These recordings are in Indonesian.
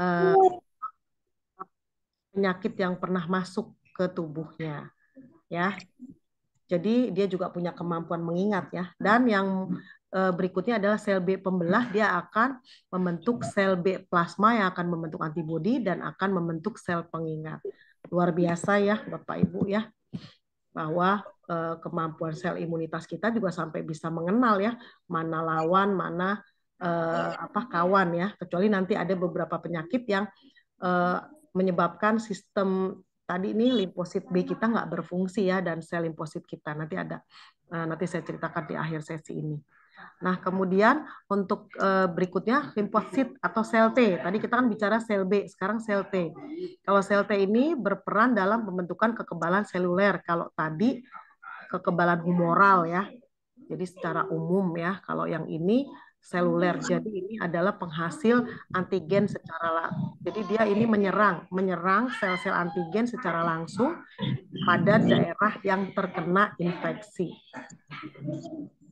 Eh, iya. penyakit yang pernah masuk ke tubuhnya ya jadi dia juga punya kemampuan mengingat ya dan yang eh, berikutnya adalah sel B pembelah dia akan membentuk sel B plasma yang akan membentuk antibodi dan akan membentuk sel pengingat luar biasa ya Bapak Ibu ya bahwa eh, kemampuan sel imunitas kita juga sampai bisa mengenal ya mana lawan mana uh, apa kawan ya kecuali nanti ada beberapa penyakit yang uh, menyebabkan sistem tadi ini limfosit B kita nggak berfungsi ya dan sel limfosit kita nanti ada eh, nanti saya ceritakan di akhir sesi ini. Nah kemudian untuk berikutnya limfosit atau sel T tadi kita kan bicara sel B sekarang sel T. Kalau sel T ini berperan dalam pembentukan kekebalan seluler kalau tadi kekebalan humoral ya. Jadi secara umum ya kalau yang ini seluler. Hmm. Jadi ini adalah penghasil antigen secara langsung. Jadi dia ini menyerang, menyerang sel-sel antigen secara langsung pada daerah yang terkena infeksi.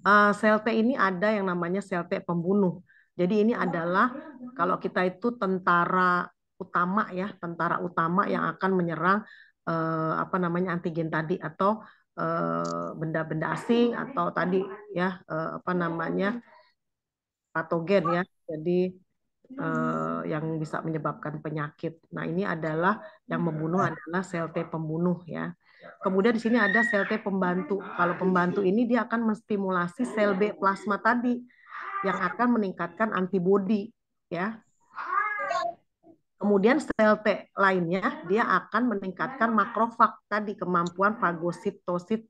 Uh, sel T ini ada yang namanya sel T pembunuh. Jadi ini adalah kalau kita itu tentara utama ya, tentara utama yang akan menyerang uh, apa namanya antigen tadi atau eh, benda-benda asing atau tadi ya apa namanya patogen ya. Jadi eh, hmm. yang bisa menyebabkan penyakit. Nah, ini adalah yang membunuh hmm. adalah sel T pembunuh ya. ya. Kemudian di sini ada sel T pembantu. Kalau pembantu ini dia akan menstimulasi sel B plasma tadi yang akan meningkatkan antibodi ya. Kemudian sel T lainnya dia akan meningkatkan makrofag tadi kemampuan fagositosit.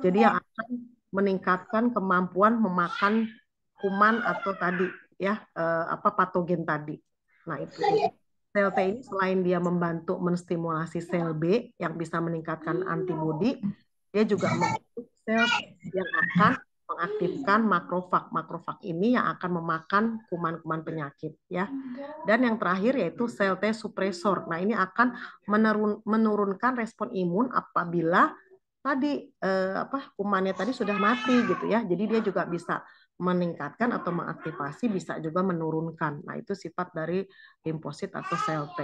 Jadi yang akan meningkatkan kemampuan memakan kuman atau tadi ya uh, apa patogen tadi. Nah, itu. Sel T ini selain dia membantu menstimulasi sel B yang bisa meningkatkan antibodi, dia juga membantu sel yang akan mengaktifkan makrofag. Makrofag ini yang akan memakan kuman-kuman penyakit ya. Dan yang terakhir yaitu sel T supresor. Nah, ini akan menurun, menurunkan respon imun apabila tadi eh, apa kumannya tadi sudah mati gitu ya. Jadi dia juga bisa meningkatkan atau mengaktifasi bisa juga menurunkan. Nah, itu sifat dari limfosit atau sel T.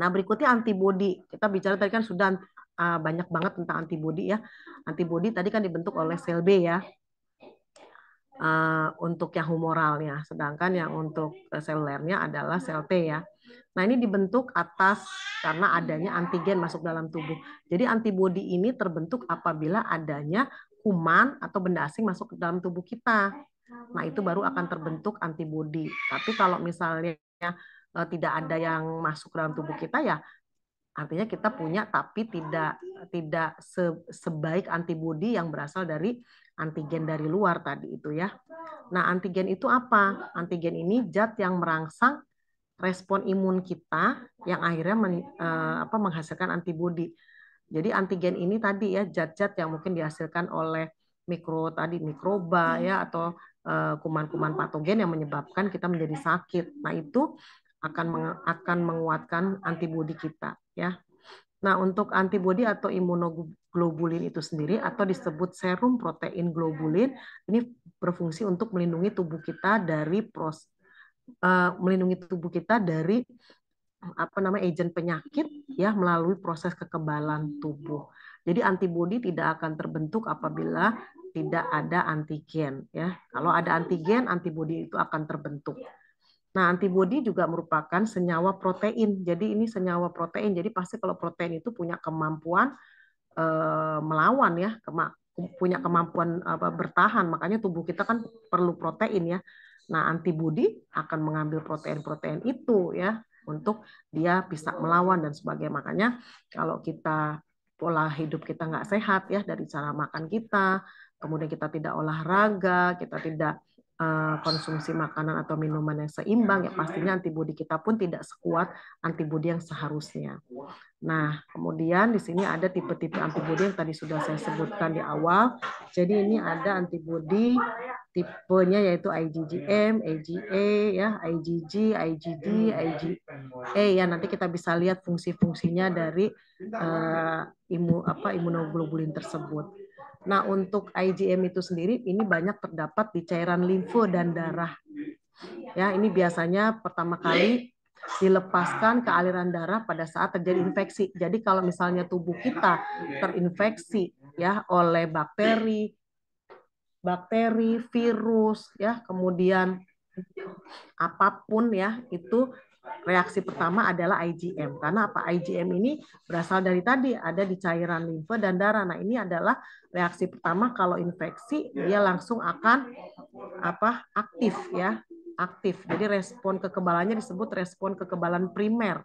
Nah, berikutnya antibodi. Kita bicara tadi kan sudah ah, banyak banget tentang antibodi ya. Antibodi tadi kan dibentuk oleh sel B ya. Ah, untuk yang humoralnya, sedangkan yang untuk selulernya adalah sel T ya. Nah ini dibentuk atas karena adanya antigen masuk dalam tubuh. Jadi antibodi ini terbentuk apabila adanya kuman atau benda asing masuk ke dalam tubuh kita. Nah, itu baru akan terbentuk antibodi. Tapi kalau misalnya eh, tidak ada yang masuk ke dalam tubuh kita ya artinya kita punya tapi tidak tidak se, sebaik antibodi yang berasal dari antigen dari luar tadi itu ya. Nah, antigen itu apa? Antigen ini zat yang merangsang respon imun kita yang akhirnya men, eh, apa menghasilkan antibodi. Jadi antigen ini tadi ya zat-zat yang mungkin dihasilkan oleh mikro tadi mikroba hmm. ya atau eh, kuman-kuman patogen yang menyebabkan kita menjadi sakit. Nah, itu akan meng, akan menguatkan antibodi kita ya. Nah, untuk antibodi atau imunoglobulin itu sendiri atau disebut serum protein globulin ini berfungsi untuk melindungi tubuh kita dari pros, uh, melindungi tubuh kita dari apa namanya agen penyakit ya melalui proses kekebalan tubuh. Jadi antibodi tidak akan terbentuk apabila tidak ada antigen ya. Kalau ada antigen, antibodi itu akan terbentuk. Nah, antibodi juga merupakan senyawa protein. Jadi ini senyawa protein. Jadi pasti kalau protein itu punya kemampuan eh, melawan ya, kema punya kemampuan apa, bertahan. Makanya tubuh kita kan perlu protein ya. Nah, antibodi akan mengambil protein-protein itu ya untuk dia bisa melawan dan sebagainya. Makanya kalau kita pola hidup kita nggak sehat ya dari cara makan kita, kemudian kita tidak olahraga, kita tidak eh, konsumsi makanan atau minuman yang seimbang ya pastinya antibodi kita pun tidak sekuat antibodi yang seharusnya. Nah, kemudian di sini ada tipe-tipe antibodi yang tadi sudah saya sebutkan di awal. Jadi ini ada antibodi tipenya yaitu IgGM, oh, IgA, ya, IgG, IgD, IgA ya nanti kita bisa lihat fungsi-fungsinya dari uh, imu apa imunoglobulin tersebut. Nah, untuk IgM itu sendiri ini banyak terdapat di cairan limfo dan darah. Ya, ini biasanya pertama kali dilepaskan ke aliran darah pada saat terjadi infeksi. Jadi kalau misalnya tubuh kita terinfeksi ya oleh bakteri, bakteri, virus, ya, kemudian apapun ya itu reaksi pertama adalah IgM. Karena apa? IgM ini berasal dari tadi ada di cairan limfe dan darah. Nah, ini adalah reaksi pertama kalau infeksi dia langsung akan apa? aktif ya, aktif. Jadi respon kekebalannya disebut respon kekebalan primer.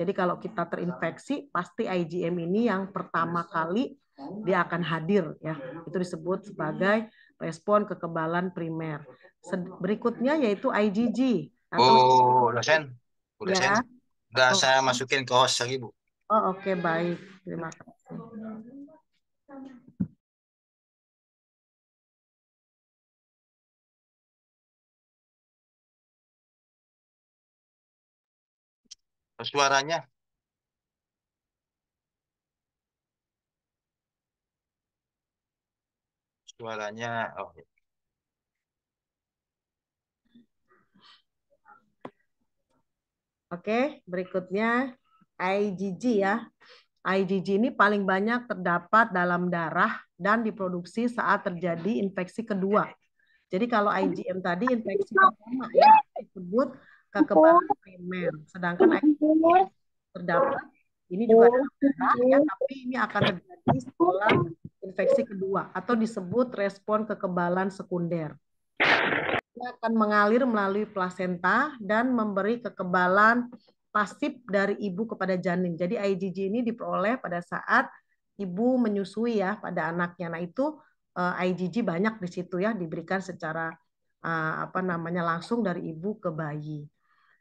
Jadi kalau kita terinfeksi pasti IgM ini yang pertama kali dia akan hadir ya. Itu disebut sebagai respon kekebalan primer. Oh. Berikutnya yaitu IgG. Atau... Oh, dosen. Udah, ya. saya, udah oh. saya masukin ke host lagi, Bu. Oh, oke, okay, baik. Terima kasih. Suaranya Suaranya, oh ya. Oke, berikutnya IgG ya. IgG ini paling banyak terdapat dalam darah dan diproduksi saat terjadi infeksi kedua. Jadi kalau IgM tadi infeksi pertama ya disebut kekebalan primer. Sedangkan IgG terdapat ini juga dalam darah ya, tapi ini akan terjadi setelah infeksi kedua atau disebut respon kekebalan sekunder. Dia akan mengalir melalui plasenta dan memberi kekebalan pasif dari ibu kepada janin. Jadi IgG ini diperoleh pada saat ibu menyusui ya pada anaknya. Nah, itu eh, IgG banyak di situ ya diberikan secara eh, apa namanya langsung dari ibu ke bayi.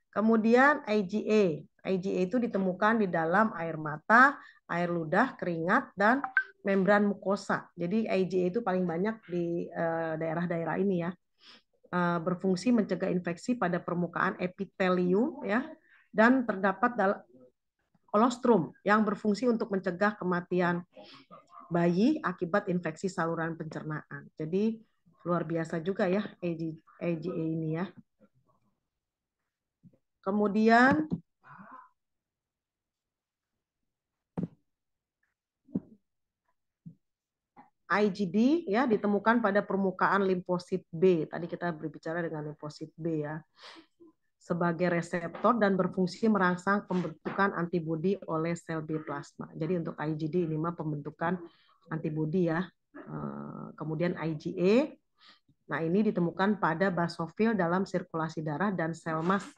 Kemudian IgA. IgA itu ditemukan di dalam air mata, air ludah, keringat dan membran mukosa. Jadi IgA itu paling banyak di eh, daerah-daerah ini ya. Eh, berfungsi mencegah infeksi pada permukaan epitelium ya dan terdapat dalam kolostrum yang berfungsi untuk mencegah kematian bayi akibat infeksi saluran pencernaan. Jadi luar biasa juga ya IgA ini ya. Kemudian IgD ya ditemukan pada permukaan limfosit B. Tadi kita berbicara dengan limfosit B ya. Sebagai reseptor dan berfungsi merangsang pembentukan antibodi oleh sel B plasma. Jadi untuk IgD ini mah pembentukan antibodi ya. Eh, kemudian IgA. Nah, ini ditemukan pada basofil dalam sirkulasi darah dan sel mast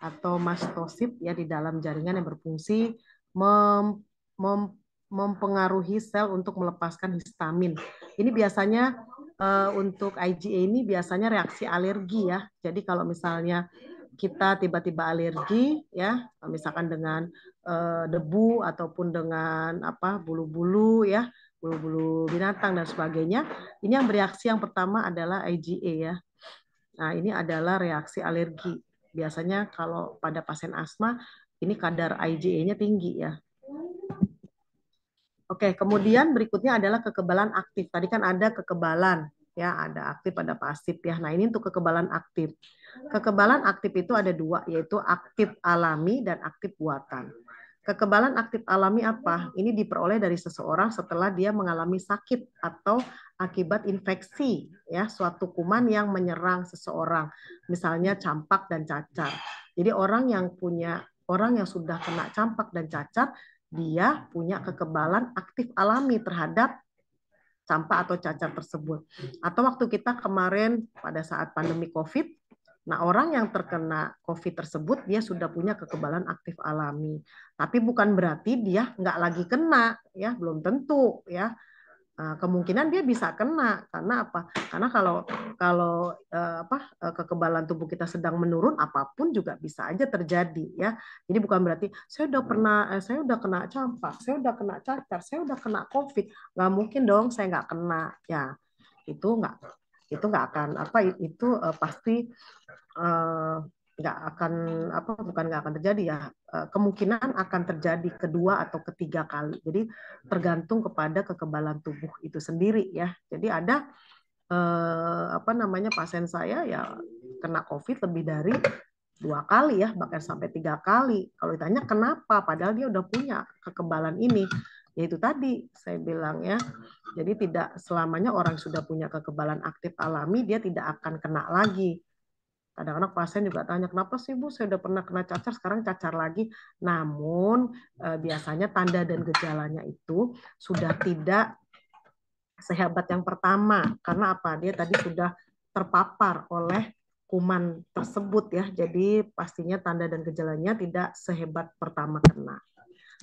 atau mastosit ya di dalam jaringan yang berfungsi mem mempengaruhi sel untuk melepaskan histamin. Ini biasanya uh, untuk IgA ini biasanya reaksi alergi ya. Jadi kalau misalnya kita tiba-tiba alergi ya, misalkan dengan uh, debu ataupun dengan apa bulu-bulu ya, bulu-bulu binatang dan sebagainya. Ini yang bereaksi yang pertama adalah IgA ya. Nah, ini adalah reaksi alergi. Biasanya kalau pada pasien asma ini kadar IgA-nya tinggi ya. Oke, kemudian berikutnya adalah kekebalan aktif. Tadi kan ada kekebalan, ya ada aktif, ada pasif ya. Nah ini untuk kekebalan aktif. Kekebalan aktif itu ada dua, yaitu aktif alami dan aktif buatan. Kekebalan aktif alami apa? Ini diperoleh dari seseorang setelah dia mengalami sakit atau akibat infeksi, ya suatu kuman yang menyerang seseorang, misalnya campak dan cacar. Jadi orang yang punya orang yang sudah kena campak dan cacar dia punya kekebalan aktif alami terhadap sampah atau cacar tersebut. Atau waktu kita kemarin pada saat pandemi COVID, nah orang yang terkena COVID tersebut dia sudah punya kekebalan aktif alami. Tapi bukan berarti dia nggak lagi kena, ya belum tentu, ya Nah, kemungkinan dia bisa kena karena apa? Karena kalau kalau eh, apa eh, kekebalan tubuh kita sedang menurun, apapun juga bisa aja terjadi ya. Jadi bukan berarti saya udah pernah, eh, saya udah kena campak, saya udah kena cacar, saya udah kena covid, nggak mungkin dong saya nggak kena ya. Itu nggak itu nggak akan apa itu pasti nggak akan apa bukan nggak akan terjadi ya eh, kemungkinan akan terjadi kedua atau ketiga kali jadi tergantung kepada kekebalan tubuh itu sendiri ya jadi ada eh, apa namanya pasien saya ya kena covid lebih dari dua kali ya bahkan sampai tiga kali kalau ditanya kenapa padahal dia udah punya kekebalan ini yaitu tadi saya bilang ya jadi tidak selamanya orang sudah punya kekebalan aktif alami dia tidak akan kena lagi Kadang-kadang pasien juga tanya, kenapa sih Bu saya udah pernah kena cacar, sekarang cacar lagi. Namun eh, biasanya tanda dan gejalanya itu sudah tidak sehebat yang pertama. Karena apa? Dia tadi sudah terpapar oleh kuman tersebut ya. Jadi pastinya tanda dan gejalanya tidak sehebat pertama kena.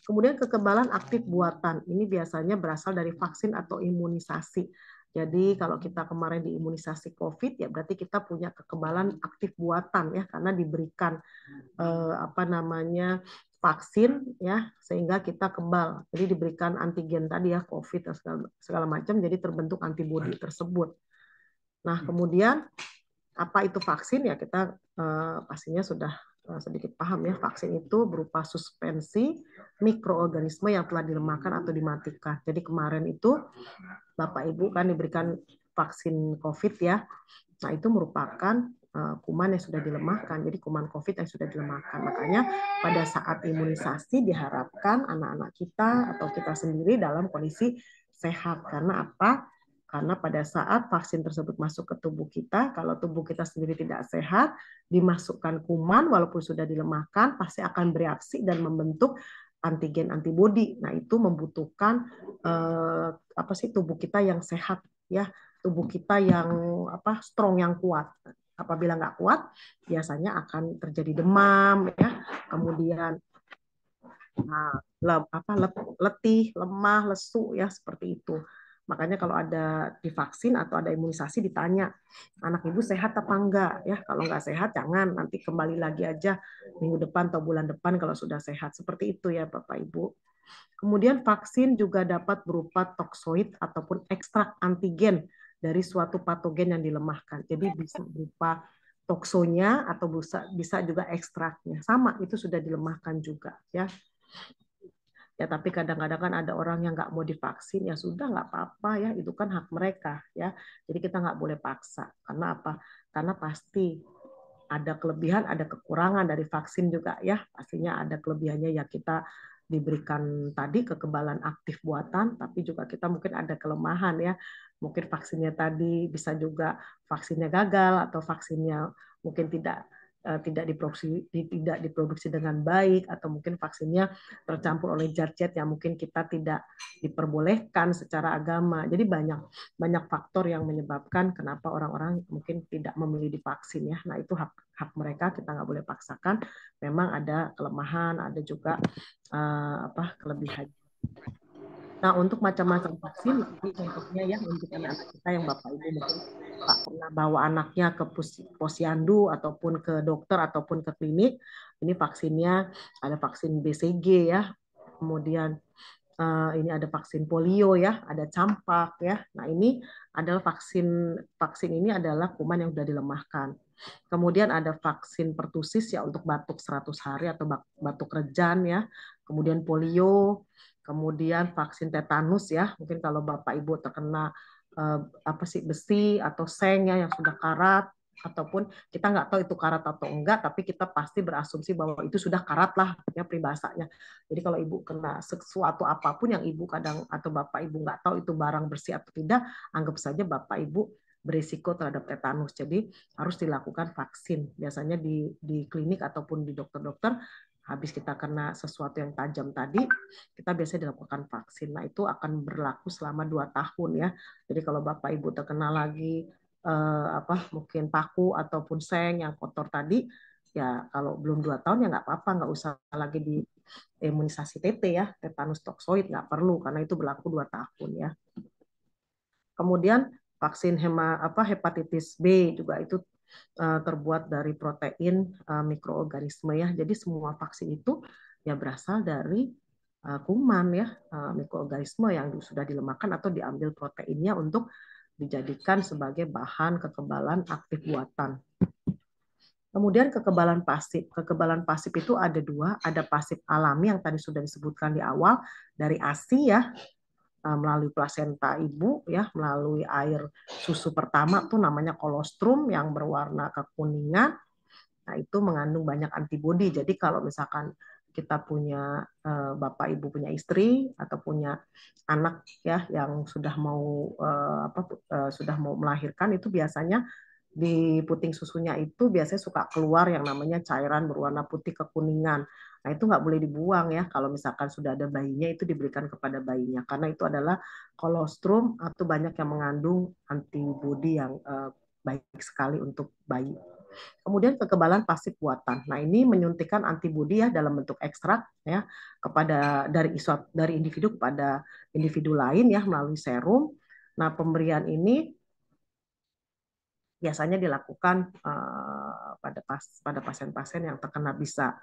Kemudian kekebalan aktif buatan ini biasanya berasal dari vaksin atau imunisasi. Jadi kalau kita kemarin diimunisasi COVID ya berarti kita punya kekebalan aktif buatan ya karena diberikan eh, apa namanya vaksin ya sehingga kita kebal. Jadi diberikan antigen tadi ya COVID dan segala, segala macam jadi terbentuk antibodi tersebut. Nah, kemudian apa itu vaksin ya kita eh, pastinya sudah Eh, sedikit paham ya, vaksin itu berupa suspensi mikroorganisme yang telah dilemahkan atau dimatikan. Jadi kemarin itu Bapak Ibu kan diberikan vaksin COVID ya. Nah, itu merupakan eh, kuman yang sudah dilemahkan, jadi kuman COVID yang sudah dilemahkan. Makanya pada saat imunisasi diharapkan anak-anak kita atau kita sendiri dalam kondisi sehat. Karena apa? Karena pada saat vaksin tersebut masuk ke tubuh kita, kalau tubuh kita sendiri tidak sehat, dimasukkan kuman walaupun sudah dilemahkan, pasti akan bereaksi dan membentuk antigen antibodi. Nah, itu membutuhkan eh, apa sih tubuh kita yang sehat ya, tubuh kita yang apa strong yang kuat apabila nggak kuat biasanya akan terjadi demam ya kemudian nah, le, apa letih lemah lesu ya seperti itu Makanya kalau ada divaksin atau ada imunisasi ditanya, anak ibu sehat apa enggak ya? Kalau enggak sehat jangan, nanti kembali lagi aja minggu depan atau bulan depan kalau sudah sehat. Seperti itu ya Bapak Ibu. Kemudian vaksin juga dapat berupa toksoid ataupun ekstrak antigen dari suatu patogen yang dilemahkan. Jadi bisa berupa toksonya atau bisa bisa juga ekstraknya. Sama itu sudah dilemahkan juga ya ya tapi kadang-kadang kan ada orang yang nggak mau divaksin ya sudah nggak apa-apa ya itu kan hak mereka ya jadi kita nggak boleh paksa karena apa karena pasti ada kelebihan ada kekurangan dari vaksin juga ya pastinya ada kelebihannya ya kita diberikan tadi kekebalan aktif buatan tapi juga kita mungkin ada kelemahan ya mungkin vaksinnya tadi bisa juga vaksinnya gagal atau vaksinnya mungkin tidak Eh, tidak diproduksi tidak diproduksi dengan baik atau mungkin vaksinnya tercampur oleh jarjet yang mungkin kita tidak diperbolehkan secara agama. Jadi banyak banyak faktor yang menyebabkan kenapa orang-orang mungkin tidak memilih divaksin ya. Nah itu hak hak mereka kita nggak boleh paksakan. Memang ada kelemahan, ada juga uh, apa kelebihan. Nah, untuk macam-macam vaksin, ini contohnya ya untuk anak kita yang Bapak Ibu mungkin Pak pernah bawa anaknya ke posyandu ataupun ke dokter ataupun ke klinik, ini vaksinnya ada vaksin BCG ya, kemudian uh, ini ada vaksin polio ya, ada campak ya. Nah, ini adalah vaksin vaksin ini adalah kuman yang sudah dilemahkan. Kemudian ada vaksin pertusis ya untuk batuk 100 hari atau batuk rejan ya. Kemudian polio, kemudian vaksin tetanus ya mungkin kalau bapak ibu terkena eh, apa sih besi atau seng ya yang sudah karat ataupun kita nggak tahu itu karat atau enggak tapi kita pasti berasumsi bahwa itu sudah karat lah ya peribahasanya jadi kalau ibu kena sesuatu apapun yang ibu kadang atau bapak ibu nggak tahu itu barang bersih atau tidak anggap saja bapak ibu berisiko terhadap tetanus jadi harus dilakukan vaksin biasanya di di klinik ataupun di dokter-dokter habis kita kena sesuatu yang tajam tadi, kita biasanya dilakukan vaksin. Nah, itu akan berlaku selama dua tahun ya. Jadi kalau Bapak Ibu terkena lagi eh, apa mungkin paku ataupun seng yang kotor tadi, ya kalau belum dua tahun ya nggak apa-apa, nggak usah lagi di imunisasi TT ya, tetanus toksoid nggak perlu karena itu berlaku dua tahun ya. Kemudian vaksin hema apa hepatitis B juga itu Eh, terbuat dari protein eh, mikroorganisme ya. Jadi semua vaksin itu ya berasal dari eh, kuman ya, mikroorganisme yang sudah dilemahkan atau diambil proteinnya untuk dijadikan sebagai bahan kekebalan aktif buatan. Kemudian kekebalan pasif. Kekebalan pasif itu ada dua, ada pasif alami yang tadi sudah disebutkan di awal dari ASI ya, Eh, melalui plasenta ibu ya melalui air susu pertama tuh namanya kolostrum yang berwarna kekuningan nah itu mengandung banyak antibodi jadi kalau misalkan kita punya eh, bapak ibu punya istri atau punya anak ya yang sudah mau eh, apa sudah mau melahirkan itu biasanya di puting susunya itu biasanya suka keluar yang namanya cairan berwarna putih kekuningan Nah itu nggak boleh dibuang ya kalau misalkan sudah ada bayinya itu diberikan kepada bayinya karena itu adalah kolostrum atau banyak yang mengandung antibodi yang eh, baik sekali untuk bayi. Kemudian kekebalan pasif buatan. Nah ini menyuntikkan antibodi ya dalam bentuk ekstrak ya kepada dari isot, dari individu kepada individu lain ya melalui serum. Nah pemberian ini biasanya dilakukan uh, pada pas pada pasien-pasien yang terkena bisa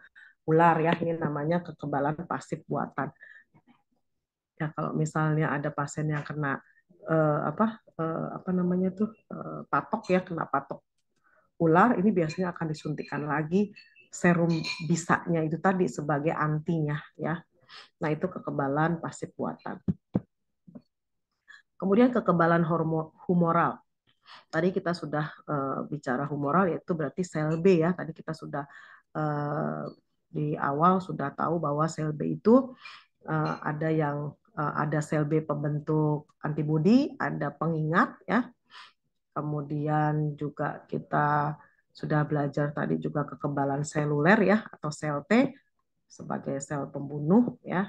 ular ya ini namanya kekebalan pasif buatan ya kalau misalnya ada pasien yang kena eh, apa eh, apa namanya tuh eh, patok ya kena patok ular ini biasanya akan disuntikan lagi serum bisanya itu tadi sebagai antinya ya nah itu kekebalan pasif buatan kemudian kekebalan hormon humoral tadi kita sudah uh, bicara humoral yaitu berarti sel B ya tadi kita sudah eh, di awal sudah tahu bahwa sel B itu uh, ada yang uh, ada sel B pembentuk antibodi, ada pengingat ya. Kemudian juga kita sudah belajar tadi juga kekebalan seluler ya atau sel T sebagai sel pembunuh ya.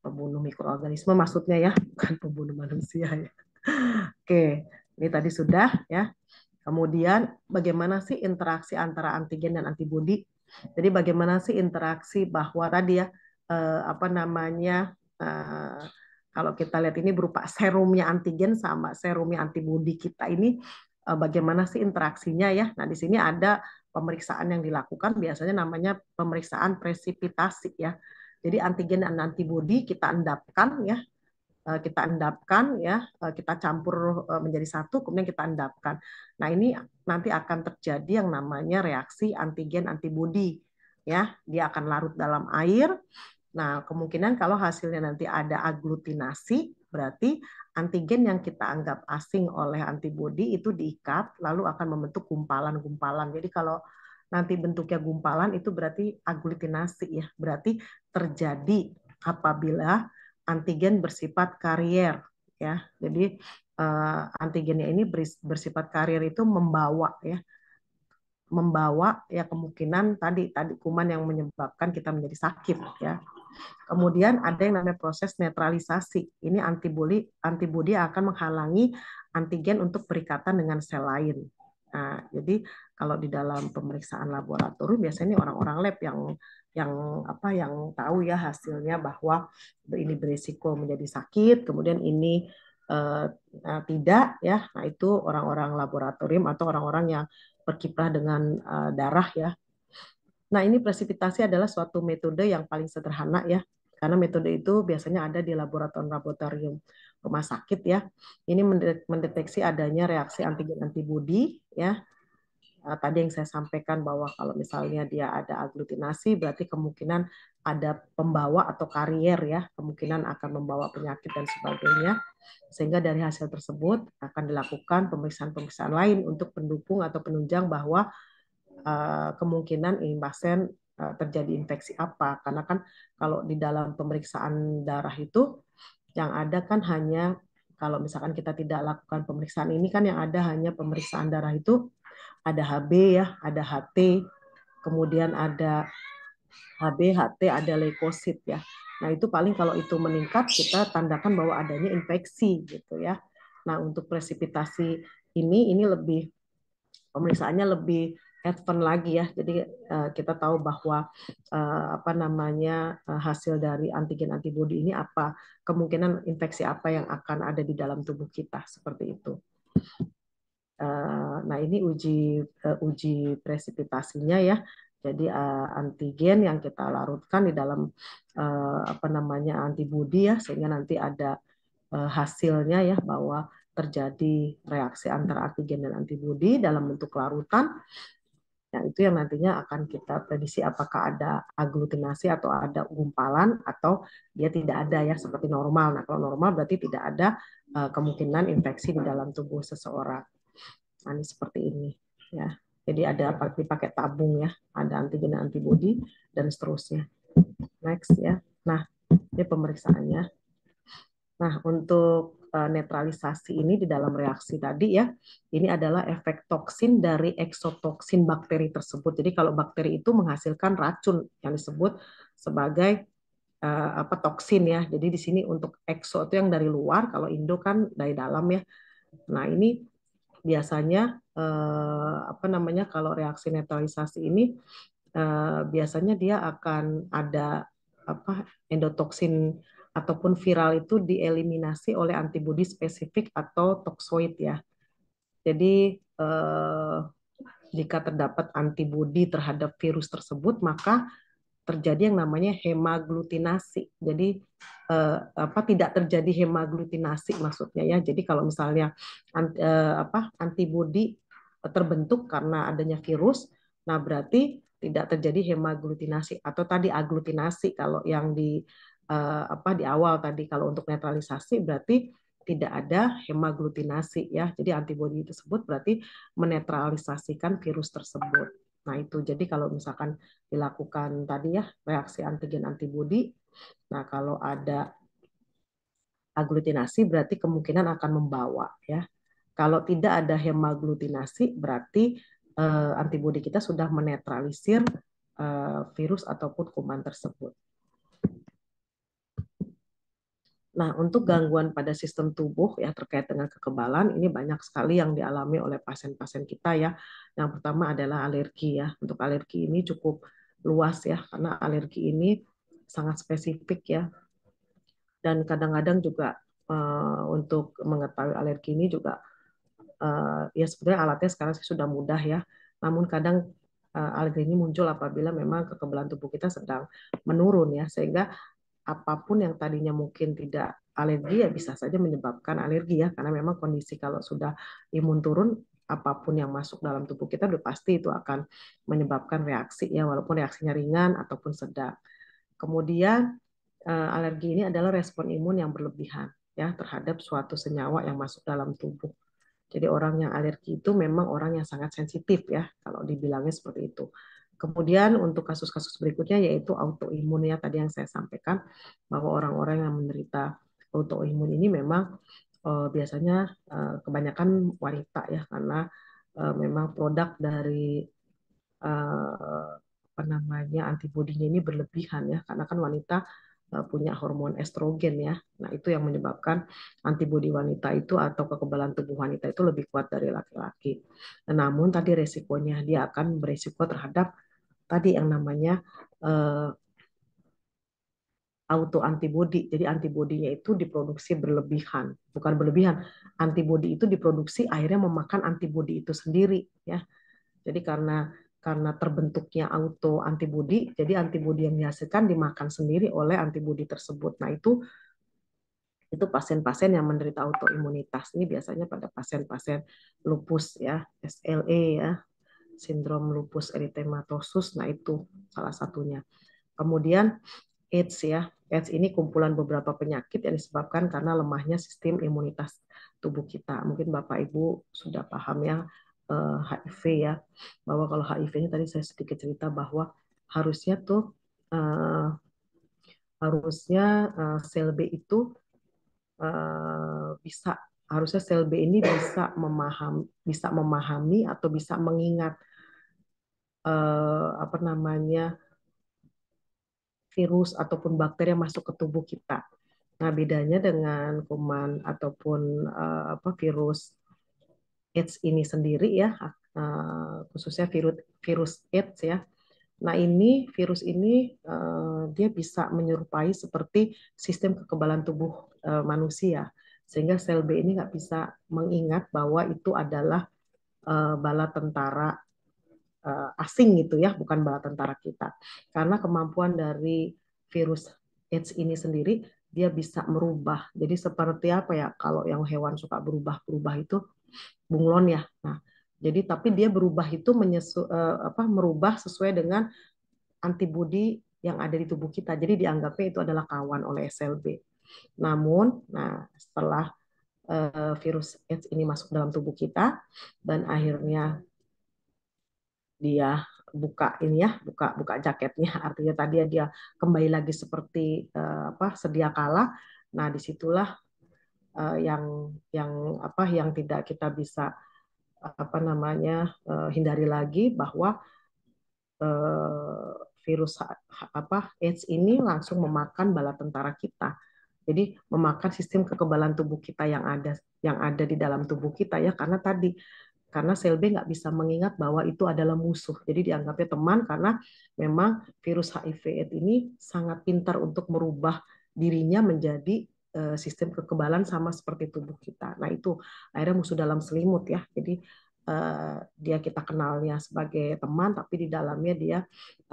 Pembunuh mikroorganisme maksudnya ya, bukan pembunuh manusia ya. Oke, ini tadi sudah ya. Kemudian bagaimana sih interaksi antara antigen dan antibodi jadi bagaimana sih interaksi bahwa tadi ya eh, apa namanya eh, kalau kita lihat ini berupa serumnya antigen sama serumnya antibodi kita ini eh, bagaimana sih interaksinya ya. Nah di sini ada pemeriksaan yang dilakukan biasanya namanya pemeriksaan presipitasi ya. Jadi antigen dan antibodi kita endapkan ya Eh, kita endapkan ya eh, kita campur eh, menjadi satu kemudian kita endapkan nah ini nanti akan terjadi yang namanya reaksi antigen antibodi ya dia akan larut dalam air nah kemungkinan kalau hasilnya nanti ada aglutinasi berarti antigen yang kita anggap asing oleh antibodi itu diikat lalu akan membentuk gumpalan-gumpalan jadi kalau nanti bentuknya gumpalan itu berarti aglutinasi ya berarti terjadi apabila antigen bersifat karier ya. Jadi uh, antigennya ini bersifat karier itu membawa ya membawa ya kemungkinan tadi tadi kuman yang menyebabkan kita menjadi sakit ya. Kemudian ada yang namanya proses netralisasi. Ini antibodi antibodi akan menghalangi antigen untuk berikatan dengan sel lain. Nah, jadi kalau di dalam pemeriksaan laboratorium biasanya orang-orang lab yang yang apa yang tahu ya hasilnya bahwa ini berisiko menjadi sakit, kemudian ini eh, eh tidak ya. Nah, itu orang-orang laboratorium atau orang-orang yang berkiprah dengan eh, darah ya. Nah, ini presipitasi adalah suatu metode yang paling sederhana ya. Karena metode itu biasanya ada di laboratorium-laboratorium rumah sakit ya. Ini mendeteksi adanya reaksi antigen antibodi ya Eh, tadi yang saya sampaikan bahwa kalau misalnya dia ada aglutinasi berarti kemungkinan ada pembawa atau karier ya kemungkinan akan membawa penyakit dan sebagainya sehingga dari hasil tersebut akan dilakukan pemeriksaan-pemeriksaan lain untuk pendukung atau penunjang bahwa uh, kemungkinan ini pasien eh, terjadi infeksi apa karena kan kalau di dalam pemeriksaan darah itu yang ada kan hanya kalau misalkan kita tidak lakukan pemeriksaan ini kan yang ada hanya pemeriksaan darah itu ada HB ya, ada HT, kemudian ada HB, HT, ada leukosit ya. Nah, itu paling kalau itu meningkat kita tandakan bahwa adanya infeksi gitu ya. Nah, untuk presipitasi ini ini lebih pemeriksaannya lebih advance lagi ya. Jadi eh, kita tahu bahwa eh, apa namanya eh, hasil dari antigen antibodi ini apa, kemungkinan infeksi apa yang akan ada di dalam tubuh kita seperti itu. Eh, nah, ini uji eh, uji presipitasinya ya. Jadi eh, antigen yang kita larutkan di dalam apa namanya antibodi ya sehingga nanti ada hasilnya ya bahwa terjadi reaksi antara antigen dan antibodi dalam bentuk larutan. Nah, itu yang nantinya akan kita prediksi apakah ada aglutinasi atau ada gumpalan atau dia tidak ada ya seperti normal. Nah, kalau normal berarti tidak ada kemungkinan infeksi di dalam tubuh seseorang manis seperti ini ya. Jadi ada pakai tabung ya, ada antigen antibody dan seterusnya. Next ya. Nah, ini pemeriksaannya. Nah, untuk eh, netralisasi ini di dalam reaksi tadi ya, ini adalah efek toksin dari eksotoksin bakteri tersebut. Jadi kalau bakteri itu menghasilkan racun yang disebut sebagai uh, apa toksin ya. Jadi di sini untuk ekso itu yang dari luar, kalau indo kan dari dalam ya. Nah, ini biasanya eh, apa namanya kalau reaksi netralisasi ini eh, biasanya dia akan ada apa endotoksin ataupun viral itu dieliminasi oleh antibodi spesifik atau toxoid ya. Jadi eh, jika terdapat antibodi terhadap virus tersebut maka terjadi yang namanya hemaglutinasi. Jadi eh, apa tidak terjadi hemaglutinasi maksudnya ya. Jadi kalau misalnya anti, eh, apa antibodi terbentuk karena adanya virus, nah berarti tidak terjadi hemaglutinasi atau tadi aglutinasi kalau yang di eh, apa di awal tadi kalau untuk netralisasi berarti tidak ada hemaglutinasi ya. Jadi antibodi tersebut berarti menetralisasikan virus tersebut. Nah, itu jadi kalau misalkan dilakukan tadi ya reaksi antigen antibodi, nah kalau ada aglutinasi berarti kemungkinan akan membawa ya. Kalau tidak ada hemaglutinasi berarti eh, antibodi kita sudah menetralisir eh, virus ataupun kuman tersebut. Nah, untuk hmm. gangguan pada sistem tubuh ya terkait dengan kekebalan ini banyak sekali yang dialami oleh pasien-pasien kita ya. Yang pertama adalah alergi ya. Untuk alergi ini cukup luas ya karena alergi ini sangat spesifik ya. Dan kadang-kadang juga uh, untuk mengetahui alergi ini juga uh, ya sebenarnya alatnya sekarang sudah mudah ya. Namun kadang eh, alergi ini muncul apabila memang kekebalan tubuh kita sedang menurun ya sehingga apapun yang tadinya mungkin tidak alergi ya bisa saja menyebabkan alergi ya karena memang kondisi kalau sudah imun turun apapun yang masuk dalam tubuh kita sudah pasti itu akan menyebabkan reaksi ya walaupun reaksinya ringan ataupun sedang. Kemudian eh, alergi ini adalah respon imun yang berlebihan ya terhadap suatu senyawa yang masuk dalam tubuh. Jadi orang yang alergi itu memang orang yang sangat sensitif ya kalau dibilangnya seperti itu. Kemudian untuk kasus-kasus berikutnya yaitu autoimun ya tadi yang saya sampaikan bahwa orang-orang yang menderita autoimun ini memang uh, biasanya uh, kebanyakan wanita ya karena uh, memang produk dari uh, apa namanya antibodinya ini berlebihan ya karena kan wanita uh, punya hormon estrogen ya. Nah, itu yang menyebabkan antibodi wanita itu atau kekebalan tubuh wanita itu lebih kuat dari laki-laki. Nah, namun tadi resikonya dia akan beresiko terhadap tadi yang namanya uh, eh, autoantibodi. Jadi antibodinya itu diproduksi berlebihan, bukan berlebihan. Antibodi itu diproduksi akhirnya memakan antibodi itu sendiri ya. Jadi karena karena terbentuknya auto antibodi, jadi antibodi yang dihasilkan dimakan sendiri oleh antibodi tersebut. Nah, itu itu pasien-pasien yang menderita autoimunitas ini biasanya pada pasien-pasien lupus ya, SLE ya, sindrom lupus eritematosus, nah itu salah satunya. Kemudian AIDS ya, AIDS ini kumpulan beberapa penyakit yang disebabkan karena lemahnya sistem imunitas tubuh kita. Mungkin Bapak Ibu sudah paham ya HIV eh, ya, bahwa kalau HIV ini tadi saya sedikit cerita bahwa harusnya tuh uh, harusnya uh, sel B itu uh, bisa harusnya sel B ini bisa memaham bisa memahami atau bisa mengingat uh, apa namanya virus ataupun bakteri yang masuk ke tubuh kita. Nah, bedanya dengan kuman ataupun uh, apa virus AIDS ini sendiri ya, uh, khususnya virus virus AIDS ya. Nah, ini virus ini uh, dia bisa menyerupai seperti sistem kekebalan tubuh uh, manusia, sehingga sel B ini nggak bisa mengingat bahwa itu adalah uh, bala tentara uh, asing gitu ya, bukan bala tentara kita. Karena kemampuan dari virus AIDS ini sendiri dia bisa merubah. Jadi seperti apa ya kalau yang hewan suka berubah-berubah itu bunglon ya. Nah, jadi tapi dia berubah itu menyesu, uh, apa merubah sesuai dengan antibodi yang ada di tubuh kita. Jadi dianggapnya itu adalah kawan oleh SLB. Namun, nah setelah uh, virus AIDS ini masuk dalam tubuh kita dan akhirnya dia buka ini ya, buka buka jaketnya. Artinya tadi ya dia kembali lagi seperti uh, apa sedia kala. Nah, disitulah uh, yang yang apa yang tidak kita bisa apa namanya uh, hindari lagi bahwa uh, virus apa AIDS ini langsung memakan bala tentara kita. Jadi memakan sistem kekebalan tubuh kita yang ada yang ada di dalam tubuh kita ya karena tadi karena sel B nggak bisa mengingat bahwa itu adalah musuh. Jadi dianggapnya teman karena memang virus HIV AIDS ini sangat pintar untuk merubah dirinya menjadi eh, sistem kekebalan sama seperti tubuh kita. Nah itu akhirnya musuh dalam selimut ya. Jadi eh, dia kita kenalnya sebagai teman tapi di dalamnya dia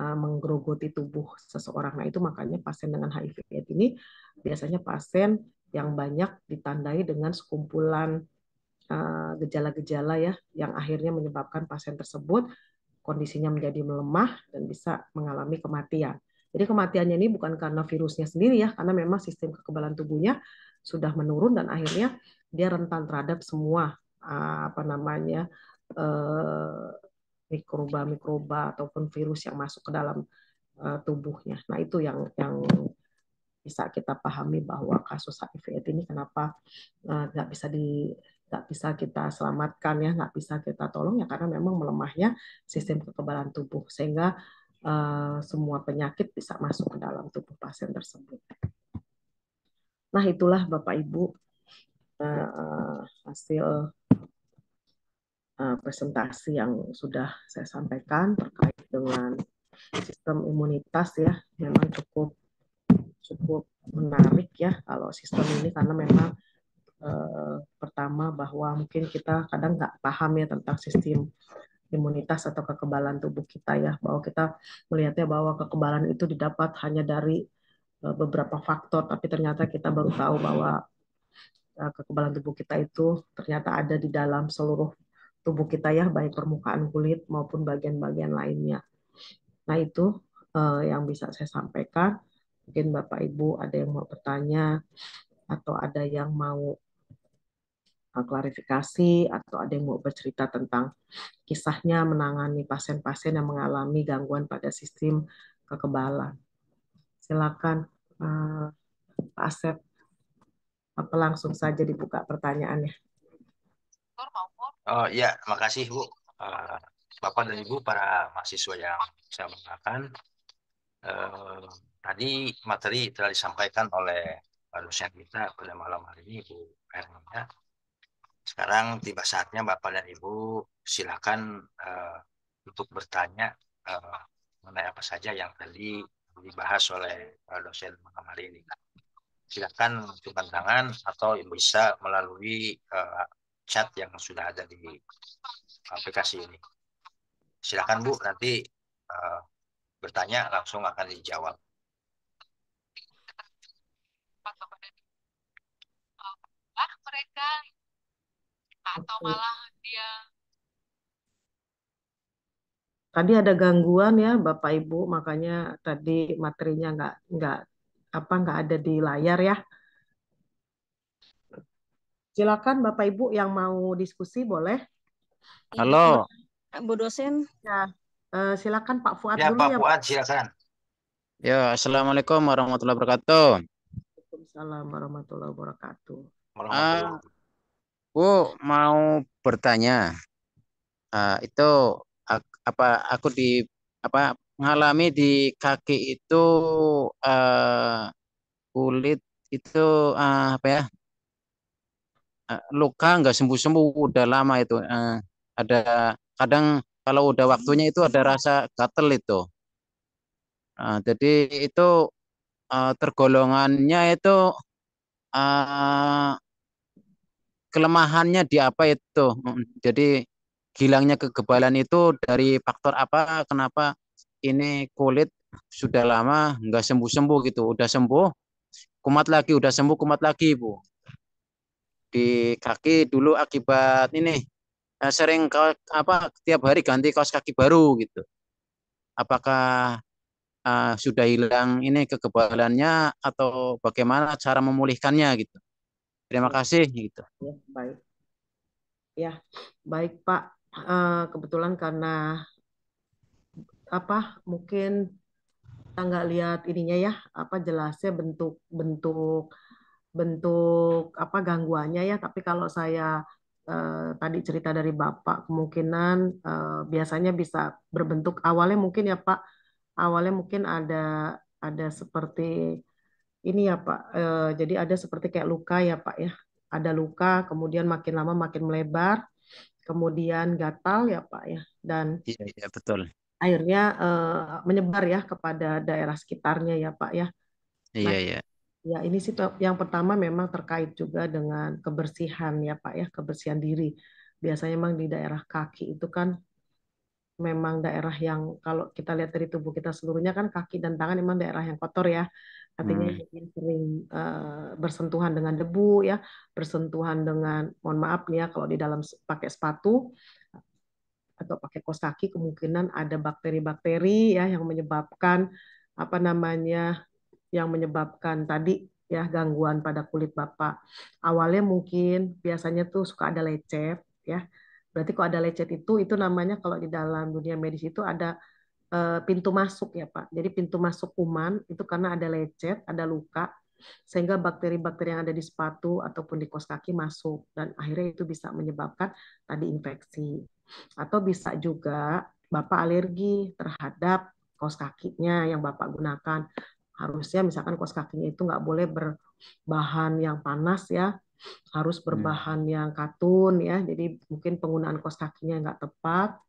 eh, menggerogoti tubuh seseorang. Nah itu makanya pasien dengan HIV AIDS ini biasanya pasien yang banyak ditandai dengan sekumpulan Eh, gejala-gejala ya yang akhirnya menyebabkan pasien tersebut kondisinya menjadi melemah dan bisa mengalami kematian. Jadi kematiannya ini bukan karena virusnya sendiri ya, karena memang sistem kekebalan tubuhnya sudah menurun dan akhirnya dia rentan terhadap semua eh, apa namanya eh, mikroba-mikroba ataupun virus yang masuk ke dalam tubuhnya. Nah itu yang yang bisa kita pahami bahwa kasus HIV ini kenapa nggak bisa di nggak bisa kita selamatkan ya nggak bisa kita tolong ya karena memang melemahnya sistem kekebalan tubuh sehingga uh, semua penyakit bisa masuk ke dalam tubuh pasien tersebut. Nah itulah Bapak Ibu uh, hasil uh, presentasi yang sudah saya sampaikan terkait dengan sistem imunitas ya memang cukup cukup menarik ya kalau sistem ini karena memang Eh, pertama bahwa mungkin kita kadang nggak paham ya tentang sistem imunitas atau kekebalan tubuh kita ya bahwa kita melihatnya bahwa kekebalan itu didapat hanya dari eh, beberapa faktor tapi ternyata kita baru tahu bahwa eh, kekebalan tubuh kita itu ternyata ada di dalam seluruh tubuh kita ya baik permukaan kulit maupun bagian-bagian lainnya nah itu yang bisa saya sampaikan mungkin bapak ibu ada yang mau bertanya atau ada yang mau Eh, klarifikasi atau ada yang mau bercerita tentang kisahnya menangani pasien-pasien yang mengalami gangguan pada sistem kekebalan. Silakan uh, Pak Asep, apa langsung saja dibuka pertanyaannya. Oh ya, makasih Bu, uh, Bapak dan Ibu para mahasiswa yang saya mengatakan Uh, tadi materi telah disampaikan oleh dosen kita pada malam hari ini Bu Erna sekarang tiba saatnya Bapak dan Ibu silakan uh, untuk bertanya uh, mengenai apa saja yang tadi dibahas oleh uh, dosen hari ini. Silakan menunjukkan tangan atau bisa melalui uh, chat yang sudah ada di aplikasi ini. Silakan Bu nanti uh, bertanya langsung akan dijawab. atau malah dia tadi ada gangguan ya Bapak Ibu makanya tadi materinya nggak nggak apa nggak ada di layar ya silakan Bapak Ibu yang mau diskusi boleh iya, halo eh, Bu dosen ya eh, silakan Pak Fuad ya, dulu Pak ya Fuad Pak. silakan ya Assalamualaikum warahmatullahi wabarakatuh Waalaikumsalam warahmatullahi wabarakatuh. Uh, Aku mau bertanya. Uh, itu apa aku di apa mengalami di kaki itu uh, kulit itu uh, apa ya? Uh, luka nggak sembuh-sembuh udah lama itu. Uh, ada kadang kalau udah waktunya itu ada rasa gatel itu. Uh, jadi itu uh, tergolongannya itu uh, kelemahannya di apa itu. Jadi hilangnya kekebalan itu dari faktor apa? Kenapa ini kulit sudah lama nggak sembuh-sembuh gitu. Udah sembuh, kumat lagi. Udah sembuh, kumat lagi, Bu. Di kaki dulu akibat ini eh, sering apa tiap hari ganti kaos kaki baru gitu. Apakah uh, sudah hilang ini kekebalannya atau bagaimana cara memulihkannya gitu? Terima iya. kasih gitu. Ya, baik. Ya, baik Pak. Uh, kebetulan karena apa? Mungkin kita nggak lihat ininya ya, apa jelasnya bentuk bentuk bentuk apa gangguannya ya. Tapi kalau saya uh, tadi cerita dari Bapak, kemungkinan uh, biasanya bisa berbentuk awalnya mungkin ya Pak, awalnya mungkin ada ada seperti ini ya Pak, eh, jadi ada seperti kayak luka ya Pak ya, ada luka, kemudian makin lama makin melebar, kemudian gatal ya Pak ya, dan iya, iya betul. akhirnya eh, menyebar ya kepada daerah sekitarnya ya Pak ya. Iya nah, iya. Ya ini sih yang pertama memang terkait juga dengan kebersihan ya Pak ya, kebersihan diri. Biasanya memang di daerah kaki itu kan memang daerah yang kalau kita lihat dari tubuh kita seluruhnya kan kaki dan tangan memang daerah yang kotor ya artinya hmm. sering uh, bersentuhan dengan debu ya bersentuhan dengan mohon maaf nih ya kalau di dalam pakai sepatu atau pakai kos kaki kemungkinan ada bakteri-bakteri ya yang menyebabkan apa namanya yang menyebabkan tadi ya gangguan pada kulit bapak awalnya mungkin biasanya tuh suka ada lecet ya berarti kalau ada lecet itu itu namanya kalau di dalam dunia medis itu ada Eh, pintu masuk ya Pak. Jadi pintu masuk kuman itu karena ada lecet, ada luka, sehingga bakteri-bakteri yang ada di sepatu ataupun di kos kaki masuk dan akhirnya itu bisa menyebabkan tadi infeksi. Atau bisa juga Bapak alergi terhadap kos kakinya yang Bapak gunakan. Harusnya misalkan kos kakinya itu nggak boleh berbahan yang panas ya, harus hmm. berbahan yang katun ya. Jadi mungkin penggunaan kos kakinya nggak tepat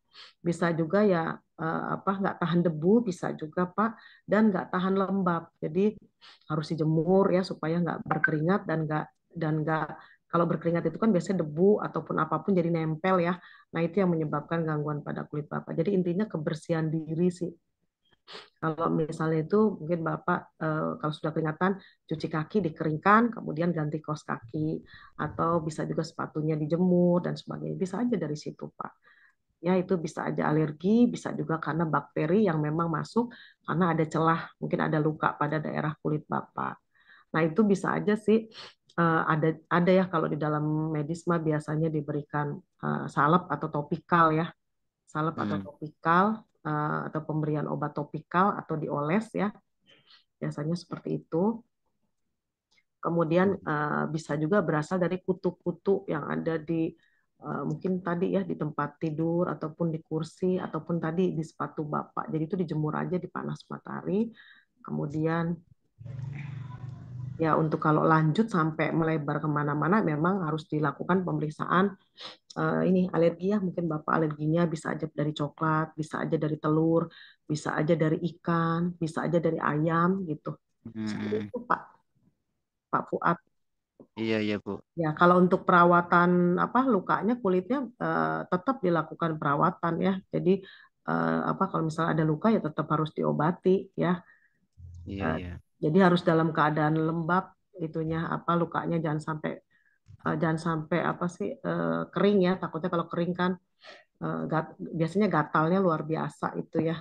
bisa juga ya uh, apa nggak tahan debu bisa juga pak dan nggak tahan lembab jadi harus dijemur ya supaya nggak berkeringat dan nggak dan nggak kalau berkeringat itu kan biasanya debu ataupun apapun jadi nempel ya nah itu yang menyebabkan gangguan pada kulit bapak jadi intinya kebersihan diri sih kalau misalnya itu mungkin Bapak eh, kalau sudah keringatan cuci kaki dikeringkan kemudian ganti kaos kaki atau bisa juga sepatunya dijemur dan sebagainya bisa aja dari situ Pak ya itu bisa aja alergi, bisa juga karena bakteri yang memang masuk karena ada celah, mungkin ada luka pada daerah kulit Bapak. Nah, itu bisa aja sih eh, ada ada ya kalau di dalam medis mah biasanya diberikan eh, salep atau topikal ya. Salep hmm. atau topikal eh, atau pemberian obat topikal atau dioles ya. Biasanya seperti itu. Kemudian hmm. bisa juga berasal dari kutu-kutu yang ada di Eh, mungkin tadi ya di tempat tidur ataupun di kursi ataupun tadi di sepatu bapak. Jadi itu dijemur aja di panas matahari. Kemudian ya untuk kalau lanjut sampai melebar kemana-mana memang harus dilakukan pemeriksaan uh, ini alergi ya mungkin bapak alerginya bisa aja dari coklat, bisa aja dari telur, bisa aja dari ikan, bisa aja dari ayam gitu. Hmm. Seperti itu Pak Pak Fuad Iya, iya, Bu. Ya, kalau untuk perawatan apa lukanya kulitnya eh, tetap dilakukan perawatan ya. Jadi eh, apa kalau misalnya ada luka ya tetap harus diobati ya. Iya, eh, iya. Jadi harus dalam keadaan lembab itunya apa lukanya jangan sampai eh, jangan sampai apa sih eh, kering ya. Takutnya kalau kering kan eh, gat, biasanya gatalnya luar biasa itu ya.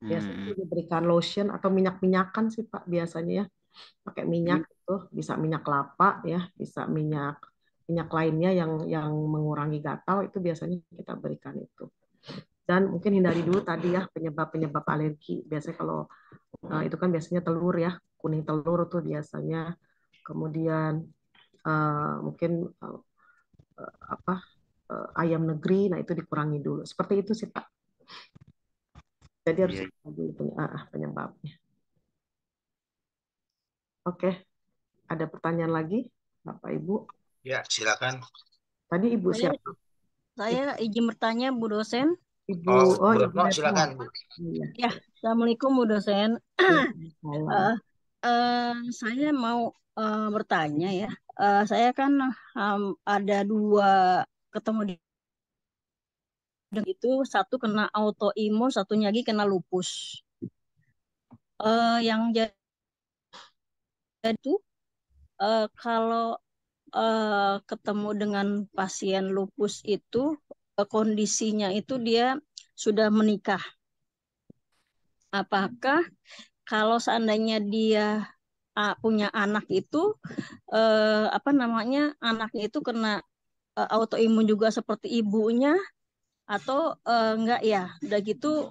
Biasanya hmm. diberikan lotion atau minyak-minyakan sih Pak biasanya ya. Pakai minyak. Hmm tuh bisa minyak kelapa ya bisa minyak minyak lainnya yang yang mengurangi gatal itu biasanya kita berikan itu dan mungkin hindari dulu tadi ya penyebab penyebab alergi biasanya kalau eh, itu kan biasanya telur ya kuning telur tuh biasanya kemudian uh, mungkin uh, apa uh, ayam negeri nah itu dikurangi dulu seperti itu sih pak jadi harus yeah. Iya, iya. penyebabnya oke okay ada pertanyaan lagi, Bapak Ibu? Ya, silakan. Tadi Ibu saya, siapa? Saya izin bertanya, Bu dosen. Ibu, oh, oh Ibu silakan. Iya. Ya, Assalamualaikum Bu dosen. Assalamualaikum. uh, eh, uh, eh, saya mau uh, bertanya ya. Uh, saya kan um, ada dua ketemu di itu satu kena autoimun, satunya lagi kena lupus. Uh, yang jadi itu uh, kalau uh, ketemu dengan pasien lupus itu uh, kondisinya itu dia sudah menikah. Apakah kalau seandainya dia uh, punya anak itu uh, apa namanya anaknya itu kena uh, autoimun juga seperti ibunya atau uh, enggak ya? Udah gitu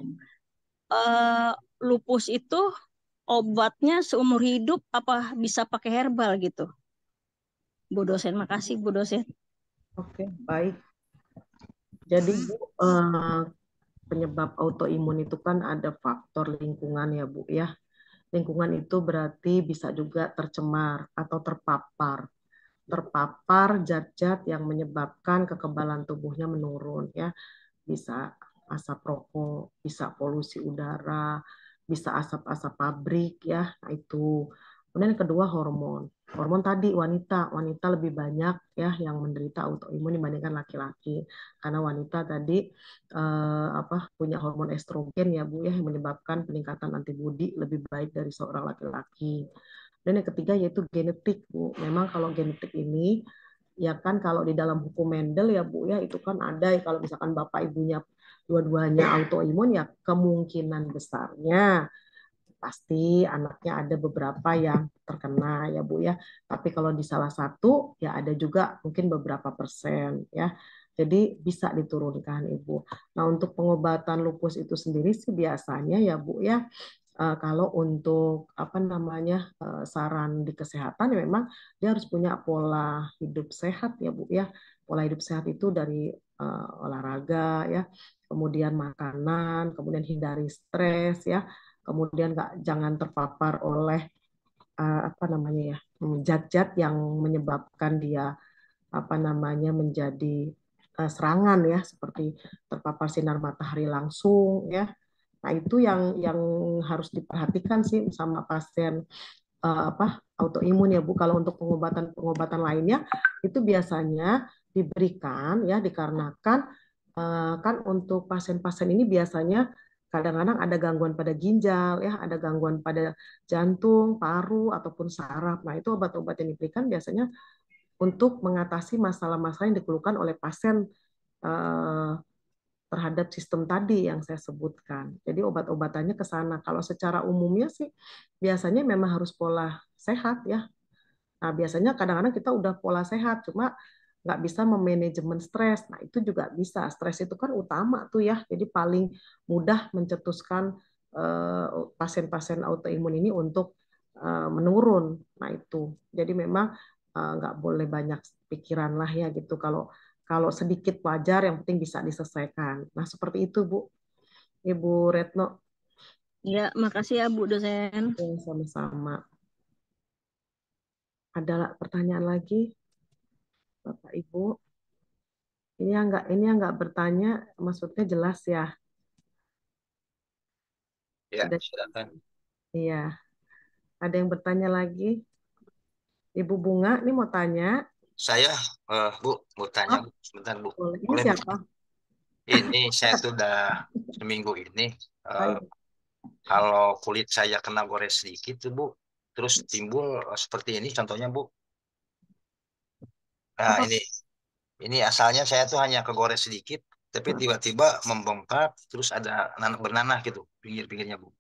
uh, lupus itu obatnya seumur hidup apa bisa pakai herbal gitu? Bu dosen, makasih Bu dosen. Oke, baik. Jadi Bu, eh, penyebab autoimun itu kan ada faktor lingkungan ya Bu ya. Lingkungan itu berarti bisa juga tercemar atau terpapar terpapar zat-zat yang menyebabkan kekebalan tubuhnya menurun ya bisa asap rokok bisa polusi udara bisa asap-asap pabrik ya nah itu kemudian yang kedua hormon hormon tadi wanita wanita lebih banyak ya yang menderita autoimun dibandingkan laki-laki karena wanita tadi eh, apa punya hormon estrogen ya bu ya yang menyebabkan peningkatan antibodi lebih baik dari seorang laki-laki dan yang ketiga yaitu genetik bu memang kalau genetik ini ya kan kalau di dalam hukum Mendel ya Bu ya itu kan ada kalau misalkan bapak ibunya dua-duanya autoimun ya kemungkinan besarnya pasti anaknya ada beberapa yang terkena ya Bu ya. Tapi kalau di salah satu ya ada juga mungkin beberapa persen ya. Jadi bisa diturunkan Ibu. Nah, untuk pengobatan lupus itu sendiri sih biasanya ya Bu ya eh, kalau untuk apa namanya uh, saran di kesehatan ya memang dia harus punya pola hidup sehat ya Bu ya. Pola hidup sehat itu dari uh, olahraga ya kemudian makanan kemudian hindari stres ya kemudian nggak jangan terpapar oleh uh, apa namanya ya hmm, zat yang menyebabkan dia apa namanya menjadi uh, serangan ya seperti terpapar sinar matahari langsung ya Nah, itu yang yang harus diperhatikan sih sama pasien uh, apa autoimun ya Bu. Kalau untuk pengobatan-pengobatan lainnya itu biasanya diberikan ya dikarenakan uh, kan untuk pasien-pasien ini biasanya kadang-kadang ada gangguan pada ginjal ya, ada gangguan pada jantung, paru ataupun saraf. Nah, itu obat-obat yang diberikan biasanya untuk mengatasi masalah-masalah yang dikeluhkan oleh pasien uh, terhadap sistem tadi yang saya sebutkan. Jadi obat-obatannya ke sana. Kalau secara umumnya sih biasanya memang harus pola sehat ya. Nah, biasanya kadang-kadang kita udah pola sehat, cuma nggak bisa memanajemen stres. Nah, itu juga bisa. Stres itu kan utama tuh ya. Jadi paling mudah mencetuskan eh, pasien-pasien uh, autoimun ini untuk uh, menurun. Nah, itu. Jadi memang nggak eh, nggak boleh banyak pikiran lah ya gitu. Kalau kalau sedikit wajar yang penting bisa diselesaikan. Nah, seperti itu, Bu. Ibu Retno. Ya, makasih ya, Bu dosen. Sama-sama. Ada pertanyaan lagi? Bapak Ibu. Ini yang nggak ini yang nggak bertanya maksudnya jelas ya. Ya, Ada, silakan. Iya. Ada yang bertanya lagi? Ibu Bunga ini mau tanya saya uh, Bu mau tanya oh, sebentar Bu. Boleh, ini Boleh, siapa? Ini saya sudah seminggu ini uh, kalau kulit saya kena gores sedikit tuh Bu, terus timbul eh, seperti ini contohnya Bu. Nah, Apa? ini ini asalnya saya tuh hanya kegores sedikit, tapi hmm. tiba-tiba membongkar, terus ada nanah bernanah gitu pinggir-pinggirnya Bu.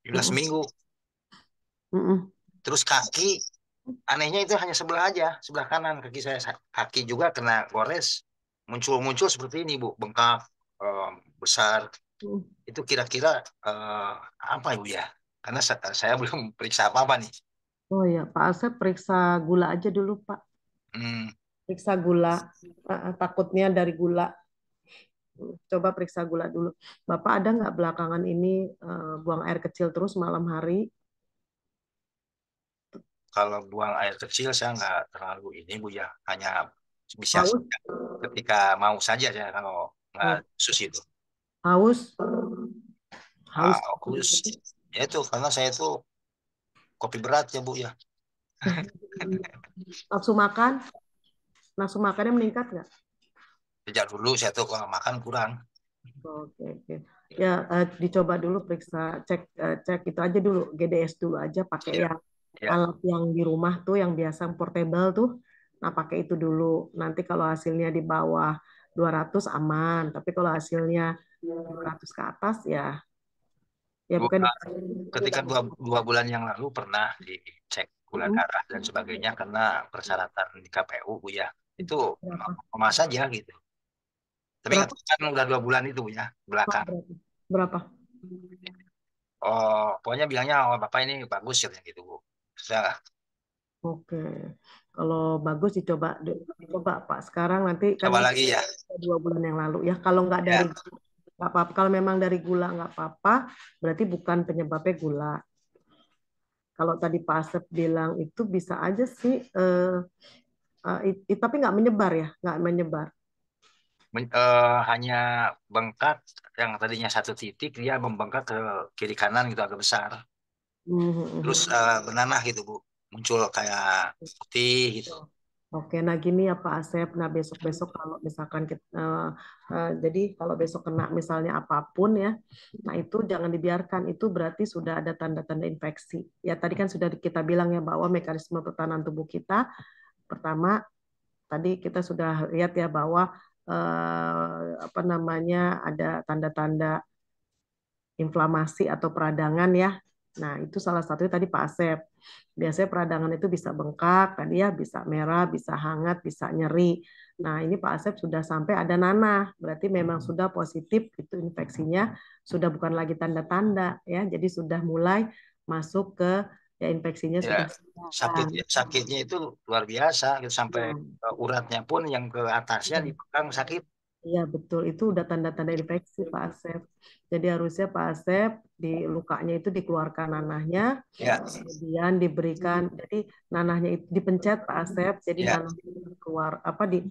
Sudah hmm. seminggu. Mm -mm. Terus kaki anehnya itu hanya sebelah aja sebelah kanan kaki saya kaki juga kena gores muncul-muncul seperti ini bu bengkak um, besar hmm. itu kira-kira uh, apa ibu ya karena saya, saya belum periksa apa apa nih oh ya pak Asep periksa gula aja dulu pak hmm. periksa gula eh, eh, takutnya dari gula coba periksa gula dulu bapak ada nggak belakangan ini uh, buang air kecil terus malam hari kalau buang air kecil saya nggak terlalu ini Bu ya, hanya bisa haus. ketika mau saja ya kalau nggak khusus itu. Haus. Haus. Haus. Ya itu karena saya itu kopi berat ya Bu ya. langsung makan, nafsu makannya meningkat nggak? Sejak dulu saya tuh kalau makan kurang. Oke, oke. Ya, uh, dicoba dulu periksa, cek uh, cek itu aja dulu, GDS dulu aja pakai iya. yang yeah. alat yang di rumah tuh yang biasa portable tuh nah pakai itu dulu nanti kalau hasilnya di bawah 200 aman tapi kalau hasilnya 200 ke atas ya ya dua, bukan ketika dua, dua bulan yang lalu pernah dicek gula hmm. darah dan sebagainya karena persyaratan di KPU Bu ya itu sama saja gitu tapi kan udah dua bulan itu ya belakang berapa, berapa? oh pokoknya bilangnya oh, bapak ini bagus ya gitu Bu salah. Oke, kalau bagus dicoba dicoba Pak. Sekarang nanti kan coba kan lagi ya. Dua bulan yang lalu ya. Kalau nggak dari ya. nggak apa-apa. Kalau memang dari gula nggak apa-apa, berarti bukan penyebabnya gula. Kalau tadi Pak Asep bilang itu bisa aja sih, uh, uh, it, tapi nggak menyebar ya, nggak menyebar. Men, uh, hanya bengkak yang tadinya satu titik dia membengkak ke kiri kanan gitu agak besar. Mm-hmm. terus uh, eh, bernanah gitu bu muncul kayak putih gitu Oke, nah gini ya Pak Asep. Nah besok-besok kalau misalkan kita, uh, uh, jadi kalau besok kena misalnya apapun ya, nah itu jangan dibiarkan. Itu berarti sudah ada tanda-tanda infeksi. Ya tadi kan sudah kita bilang ya bahwa mekanisme pertahanan tubuh kita pertama tadi kita sudah lihat ya bahwa uh, apa namanya ada tanda-tanda inflamasi atau peradangan ya Nah, itu salah satunya tadi Pak Asep. Biasanya peradangan itu bisa bengkak, tadi ya bisa merah, bisa hangat, bisa nyeri. Nah, ini Pak Asep sudah sampai ada nanah, berarti memang hmm. sudah positif itu infeksinya, sudah bukan lagi tanda-tanda ya. Jadi sudah mulai masuk ke ya infeksinya ya, sudah sakitnya sakitnya itu luar biasa gitu sampai ya. uratnya pun yang ke atasnya hmm. dipegang sakit Iya betul, itu udah tanda-tanda infeksi Pak Asep. Jadi harusnya Pak Asep di lukanya itu dikeluarkan nanahnya, yes. Ya. kemudian diberikan jadi nanahnya itu dipencet Pak Asep, jadi yes. Ya. nanah keluar apa di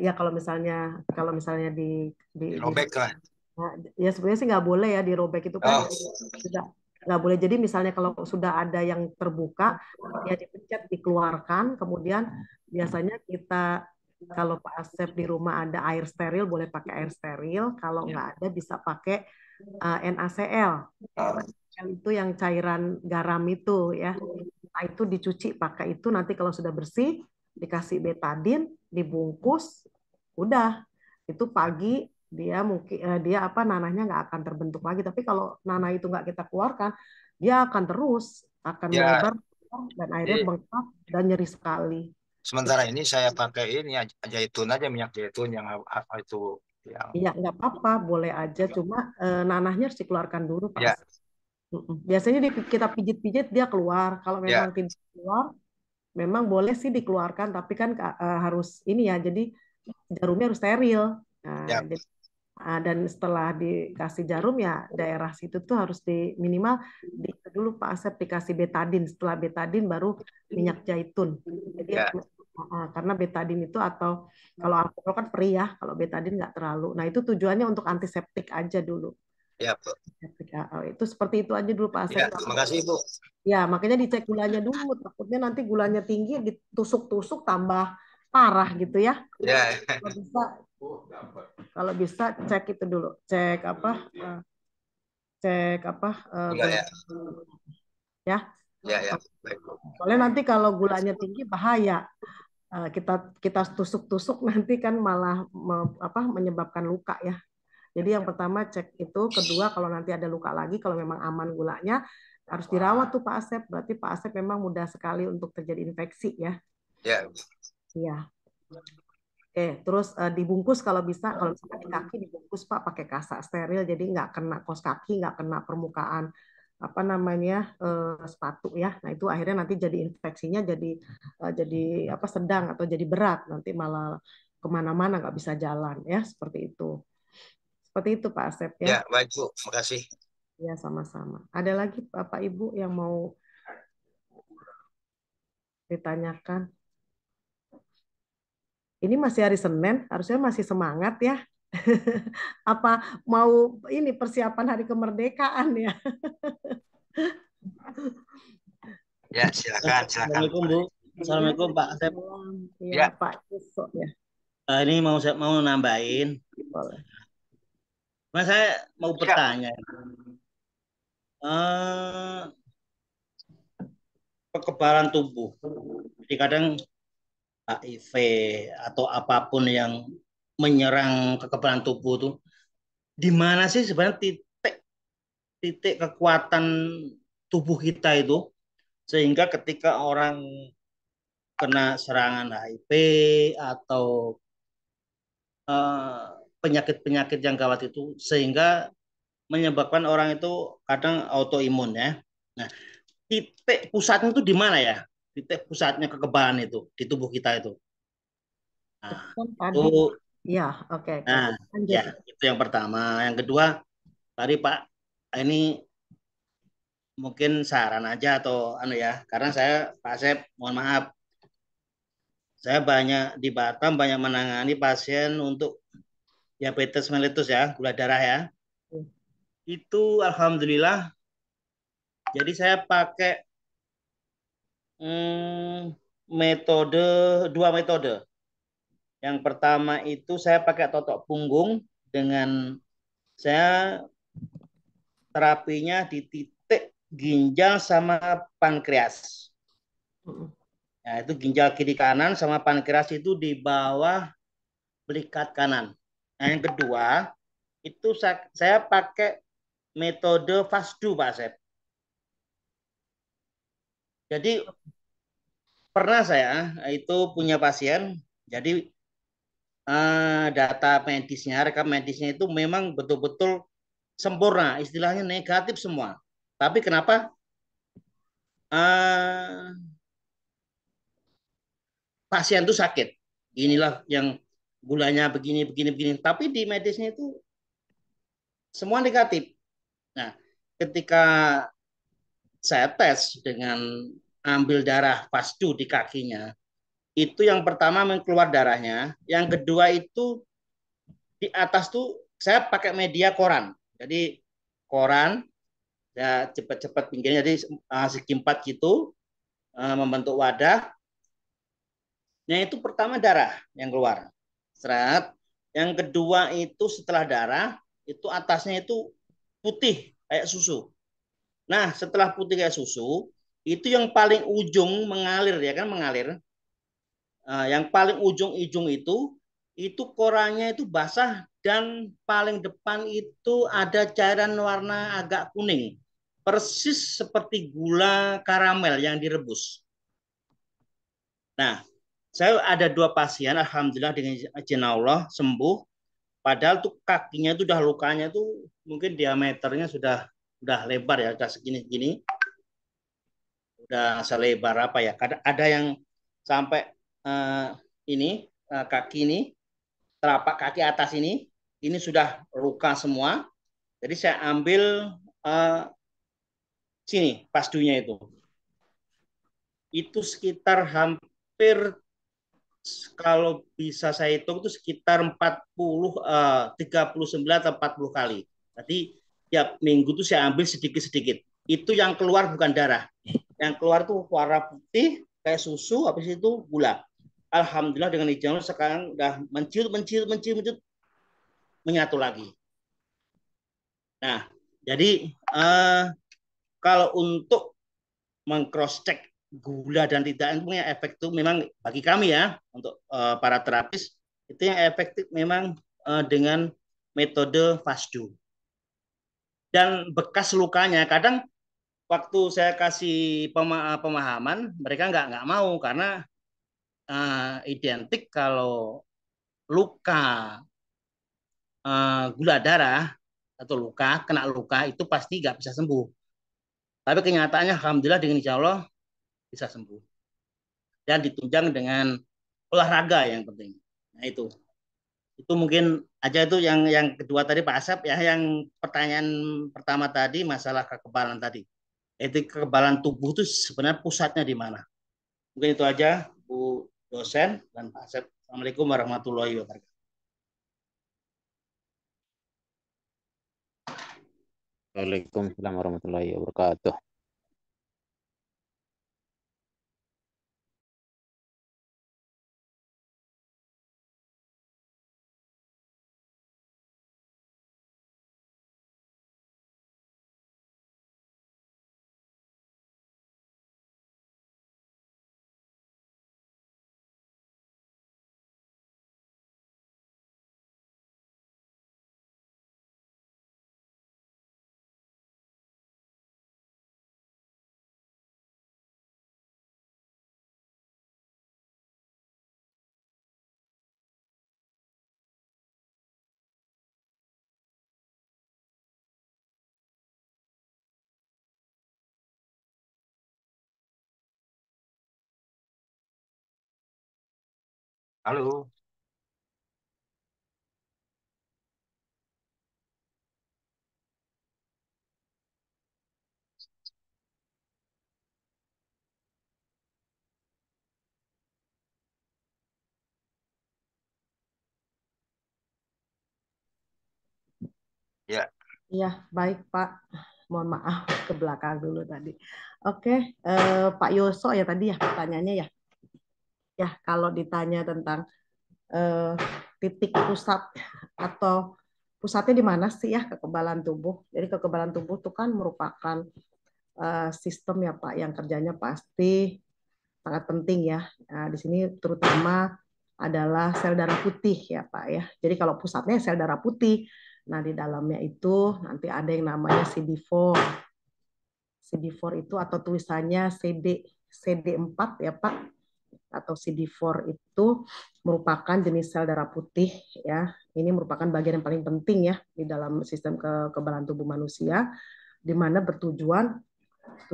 ya kalau misalnya kalau misalnya di di robek lah. Ya, ya, sebenarnya sih nggak boleh ya dirobek itu kan oh. tidak nggak boleh jadi misalnya kalau sudah ada yang terbuka ya dipencet dikeluarkan kemudian biasanya kita kalau Pak Asep di rumah ada air steril boleh pakai air steril kalau nggak ada bisa pakai uh, eh, NaCl. Ah. NaCl itu yang cairan garam itu ya. Nah, itu dicuci pakai itu nanti kalau sudah bersih dikasih betadin, dibungkus, udah. Itu pagi dia mungkin eh, dia apa nanahnya nggak akan terbentuk lagi tapi kalau nanah itu nggak kita keluarkan dia akan terus akan ya. melebar dan akhirnya Jadi, iya. bengkak dan nyeri sekali sementara ini saya pakai ini aja zaitun aja minyak zaitun yang itu Ya. Iya, nggak apa-apa, boleh aja. Ya. Cuma eh, nanahnya harus dikeluarkan dulu, Pak. Ya. Biasanya di, kita pijit-pijit dia keluar. Kalau ya. memang ya. tidak keluar, memang boleh sih dikeluarkan, tapi kan eh, harus ini ya. Jadi jarumnya harus steril. Nah, ya. jadi, ah, dan setelah dikasih jarum ya daerah situ tuh harus di minimal di, dulu Pak Asep dikasih betadin. Setelah betadin baru minyak zaitun. Jadi ya karena betadin itu atau hmm. kalau alkohol kan perih ya, kalau betadin nggak terlalu. Nah itu tujuannya untuk antiseptik aja dulu. Ya, Bu. Ya. Oh, itu seperti itu aja dulu Pak Asep. Ya, terima kasih Bu. Ya, makanya dicek gulanya dulu. Takutnya nanti gulanya tinggi, ditusuk-tusuk tambah parah gitu ya. Ya. Kalau bisa, kalau bisa cek itu dulu. Cek apa? Eh, cek apa? Eh, Enggak, ya. ya. Ya, ya. Soalnya nanti kalau gulanya tinggi bahaya. Eh, kita kita tusuk-tusuk nanti kan malah me, apa menyebabkan luka ya. Jadi yang iya. pertama cek itu, kedua kalau nanti ada luka lagi kalau memang aman gulanya harus dirawat tuh Pak Asep. Berarti Pak Asep memang mudah sekali untuk terjadi infeksi ya. Ya. Iya. Oke, terus uh, dibungkus kalau bisa, kalau misalnya di kaki dibungkus Pak pakai kasa steril, jadi nggak kena kos kaki, nggak kena permukaan apa namanya uh, sepatu ya. Nah itu akhirnya nanti jadi infeksinya jadi uh, jadi apa sedang atau jadi berat nanti malah kemana-mana nggak bisa jalan ya seperti itu. Seperti itu Pak Asep ya. Ya baik Bu, kasih Ya sama-sama. Ada lagi Bapak Ibu yang mau ditanyakan? Ini masih hari Senin, harusnya masih semangat ya apa mau ini persiapan hari kemerdekaan ya ya silakan silakan assalamualaikum bu assalamualaikum pak saya ya, ya. pak besok ya uh, ini mau saya mau nambahin mas saya mau ya. bertanya uh, kekebalan tubuh jadi kadang HIV atau apapun yang menyerang kekebalan tubuh tuh di mana sih sebenarnya titik titik kekuatan tubuh kita itu sehingga ketika orang kena serangan HIV atau eh, penyakit-penyakit uh, yang gawat itu sehingga menyebabkan orang itu kadang autoimun ya. Nah, titik pusatnya itu di mana ya? Titik pusatnya kekebalan itu di tubuh kita itu. Nah, itu Ya, oke. Okay. Nah, ya, itu yang pertama. Yang kedua, tadi Pak, ini mungkin saran aja atau anu ya, karena saya Pak Sep, mohon maaf. Saya banyak di Batam banyak menangani pasien untuk diabetes melitus ya, gula darah ya. Iya. Itu alhamdulillah jadi saya pakai hmm, metode dua metode yang pertama itu saya pakai totok punggung dengan saya terapinya di titik ginjal sama pankreas. Nah, itu ginjal kiri kanan sama pankreas itu di bawah belikat kanan. Nah, yang kedua, itu saya, saya pakai metode fasdu, Pak Sep. Jadi pernah saya itu punya pasien, jadi Eh, data medisnya, rekam medisnya itu memang betul-betul sempurna, istilahnya negatif semua. Tapi kenapa uh, pasien itu sakit? Inilah yang gulanya begini, begini, begini. Tapi di medisnya itu semua negatif. Nah, ketika saya tes dengan ambil darah pascu di kakinya, itu yang pertama mengeluar darahnya, yang kedua itu di atas tuh saya pakai media koran. Jadi koran ya cepat-cepat pinggirnya jadi uh, eh, segi empat gitu uh, membentuk wadah. Yang nah, itu pertama darah yang keluar. Serat. Yang kedua itu setelah darah itu atasnya itu putih kayak susu. Nah, setelah putih kayak susu, itu yang paling ujung mengalir ya kan mengalir Ah, yang paling ujung-ujung itu itu korannya itu basah dan paling depan itu ada cairan warna agak kuning persis seperti gula karamel yang direbus. Nah, saya ada dua pasien alhamdulillah dengan izin Allah sembuh. Padahal tuh kakinya itu udah lukanya itu mungkin diameternya sudah udah lebar ya, udah segini-gini. Udah selebar apa ya? Ada yang sampai Eh, ini uh, kaki ini telapak kaki atas ini ini sudah luka semua. Jadi saya ambil uh, sini pastunya itu. Itu sekitar hampir kalau bisa saya hitung itu sekitar 40 uh, 39 atau 40 kali. Jadi tiap minggu itu saya ambil sedikit-sedikit. Itu yang keluar bukan darah. Yang keluar tuh warna putih kayak susu habis itu gula alhamdulillah dengan hijau sekarang udah menciut menciut menciut menciut menyatu lagi. Nah, jadi uh, kalau untuk mengcross check gula dan tidak punya efek itu memang bagi kami ya untuk uh, para terapis itu yang efektif memang uh, dengan metode fasdu dan bekas lukanya kadang waktu saya kasih pemahaman mereka nggak nggak mau karena uh, identik kalau luka uh, gula darah atau luka kena luka itu pasti nggak bisa sembuh. Tapi kenyataannya alhamdulillah dengan insya Allah bisa sembuh dan ditunjang dengan olahraga yang penting. Nah itu itu mungkin aja itu yang yang kedua tadi Pak Asep ya yang pertanyaan pertama tadi masalah kekebalan tadi. Itu kekebalan tubuh itu sebenarnya pusatnya di mana? Mungkin itu aja Bu dosen dan Pak Asep. Assalamualaikum warahmatullahi wabarakatuh. Waalaikumsalam warahmatullahi wabarakatuh. Halo, ya. Iya, baik Pak. Mohon maaf ke belakang dulu tadi. Oke, eh, Pak Yoso ya tadi ya pertanyaannya ya ya kalau ditanya tentang uh, titik pusat atau pusatnya di mana sih ya kekebalan tubuh. Jadi kekebalan tubuh itu kan merupakan uh, sistem ya Pak yang kerjanya pasti sangat penting ya. Nah, di sini terutama adalah sel darah putih ya Pak ya. Jadi kalau pusatnya sel darah putih, nah di dalamnya itu nanti ada yang namanya CD4. CD4 itu atau tulisannya CD CD4 ya Pak atau CD4 itu merupakan jenis sel darah putih ya. Ini merupakan bagian yang paling penting ya di dalam sistem kekebalan tubuh manusia di mana bertujuan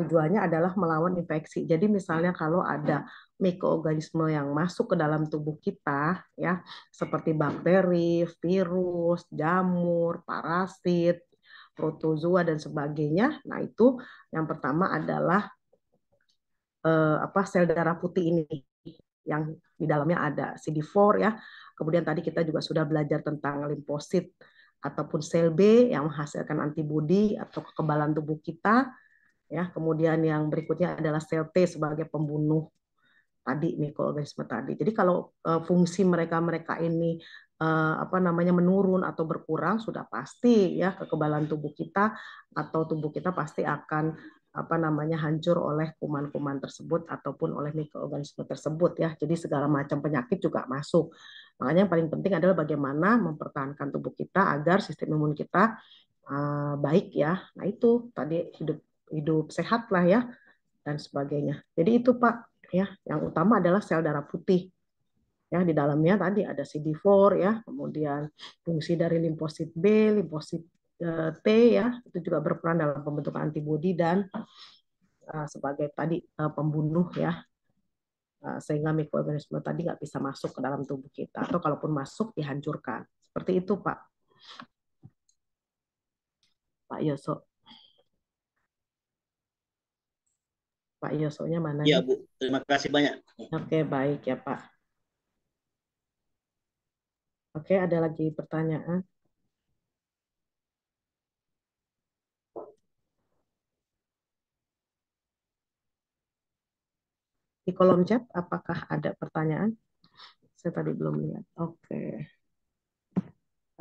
tujuannya adalah melawan infeksi. Jadi misalnya kalau ada mikroorganisme yang masuk ke dalam tubuh kita ya seperti bakteri, virus, jamur, parasit, protozoa dan sebagainya. Nah, itu yang pertama adalah eh, apa sel darah putih ini yang di dalamnya ada CD4 ya. Kemudian tadi kita juga sudah belajar tentang limfosit ataupun sel B yang menghasilkan antibodi atau kekebalan tubuh kita ya. Kemudian yang berikutnya adalah sel T sebagai pembunuh tadi mikroorganisme tadi. Jadi kalau uh, fungsi mereka-mereka ini uh, apa namanya menurun atau berkurang sudah pasti ya kekebalan tubuh kita atau tubuh kita pasti akan apa namanya hancur oleh kuman-kuman tersebut ataupun oleh mikroorganisme tersebut ya. Jadi segala macam penyakit juga masuk. Makanya yang paling penting adalah bagaimana mempertahankan tubuh kita agar sistem imun kita uh, baik ya. Nah itu tadi hidup hidup sehat lah ya dan sebagainya. Jadi itu Pak ya. Yang utama adalah sel darah putih ya di dalamnya tadi ada CD4 ya kemudian fungsi dari limfosit B limfosit Eh, T ya itu juga berperan dalam pembentukan antibodi dan eh, sebagai tadi eh, pembunuh ya sehingga mikroorganisme tadi nggak bisa masuk ke dalam tubuh kita atau kalaupun masuk dihancurkan seperti itu Pak Pak Yoso Pak Yosonya mana? Iya Bu terima kasih banyak. Oke baik ya Pak. Oke ada lagi pertanyaan? di kolom chat apakah ada pertanyaan? Saya tadi belum lihat. Oke. Okay.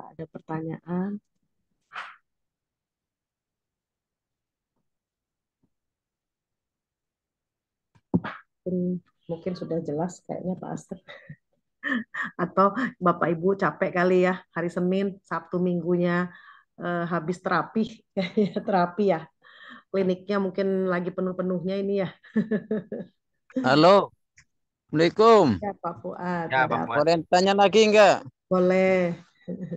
ada pertanyaan. Mungkin, mungkin sudah jelas kayaknya Pak Aster. Atau Bapak Ibu capek kali ya hari Senin, Sabtu minggunya eh, habis terapi, terapi ya kliniknya mungkin lagi penuh-penuhnya ini ya. Halo. Assalamualaikum. Ya Pak Fuad. Ya, Pak Fuad. Boleh tanya lagi enggak? Boleh.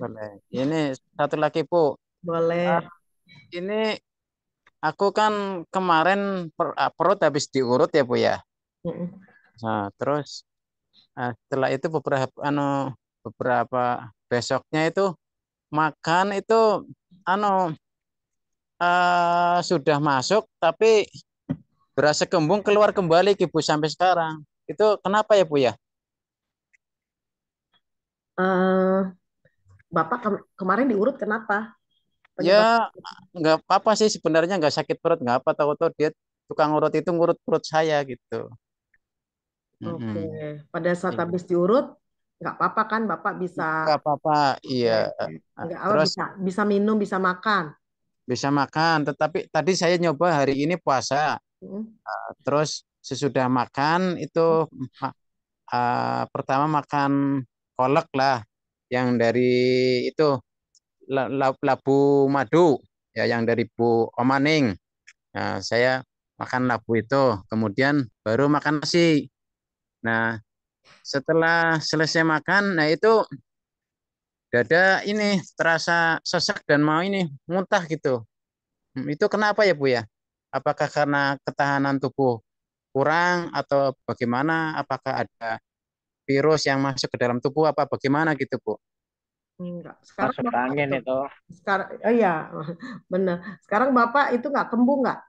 Boleh. Ini satu lagi Bu. Boleh. Ah, ini aku kan kemarin per, ah, perut habis diurut ya Bu ya. Nah, terus nah, setelah itu beberapa anu beberapa besoknya itu makan itu anu uh, sudah masuk tapi berasa kembung keluar kembali ke Ibu sampai sekarang. Itu kenapa ya Bu ya? Uh, Bapak ke kemarin diurut kenapa? Ya, Penyebab... Ya nggak apa-apa sih sebenarnya nggak sakit perut nggak apa tahu-tahu dia tukang urut itu ngurut perut saya gitu. Oke, okay. pada saat iya. habis diurut nggak apa-apa kan bapak bisa nggak apa-apa iya nggak terus bisa bisa minum bisa makan bisa makan tetapi tadi saya nyoba hari ini puasa Eh, terus sesudah makan itu uh, pertama makan kolak lah yang dari itu labu madu ya yang dari Bu Omaning. Nah, saya makan labu itu, kemudian baru makan nasi. Nah, setelah selesai makan, nah itu dada ini terasa sesak dan mau ini muntah gitu. Hmm, itu kenapa ya Bu ya? Apakah karena ketahanan tubuh kurang atau bagaimana? Apakah ada virus yang masuk ke dalam tubuh apa bagaimana gitu, Bu? Enggak. Sekarang masuk Bapak angin itu. Sekarang oh eh, iya, benar. Sekarang Bapak itu nggak kembung nggak?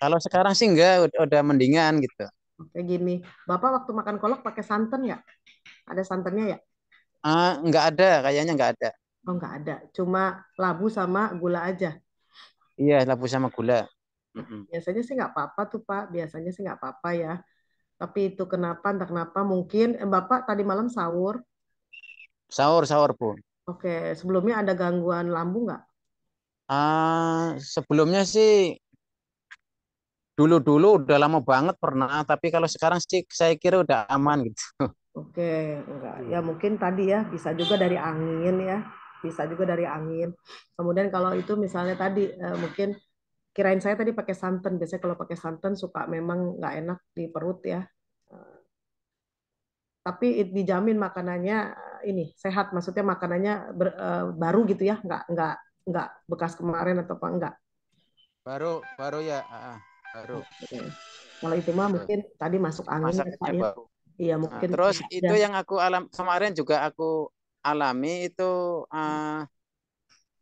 Kalau sekarang sih enggak, udah, udah mendingan gitu. kayak gini, Bapak waktu makan kolak pakai santan ya? Ada santannya ya? Uh, nggak ada, kayaknya nggak ada. Oh nggak ada, cuma labu sama gula aja. Iya, labu sama gula hmm Biasanya sih nggak apa-apa tuh Pak, biasanya sih nggak apa-apa ya. Tapi itu kenapa, entah kenapa mungkin eh, Bapak tadi malam sahur. Sahur, sahur pun. Oke, sebelumnya ada gangguan lambung nggak? Uh, sebelumnya sih dulu-dulu udah lama banget pernah, tapi kalau sekarang sih saya kira udah aman gitu. Oke, enggak. Ya hmm. mungkin tadi ya bisa juga dari angin ya, bisa juga dari angin. Kemudian kalau itu misalnya tadi eh, mungkin kirain saya tadi pakai santan biasanya kalau pakai santan suka memang nggak enak di perut ya tapi dijamin makanannya eh, ini sehat maksudnya makanannya ber, uh, baru gitu ya nggak nggak nggak bekas kemarin atau apa enggak baru baru ya uh, baru okay. kalau itu mah mungkin tadi masuk angin ya, ya. iya ah, mungkin nah, terus ya. itu yang aku alam kemarin juga aku alami itu uh,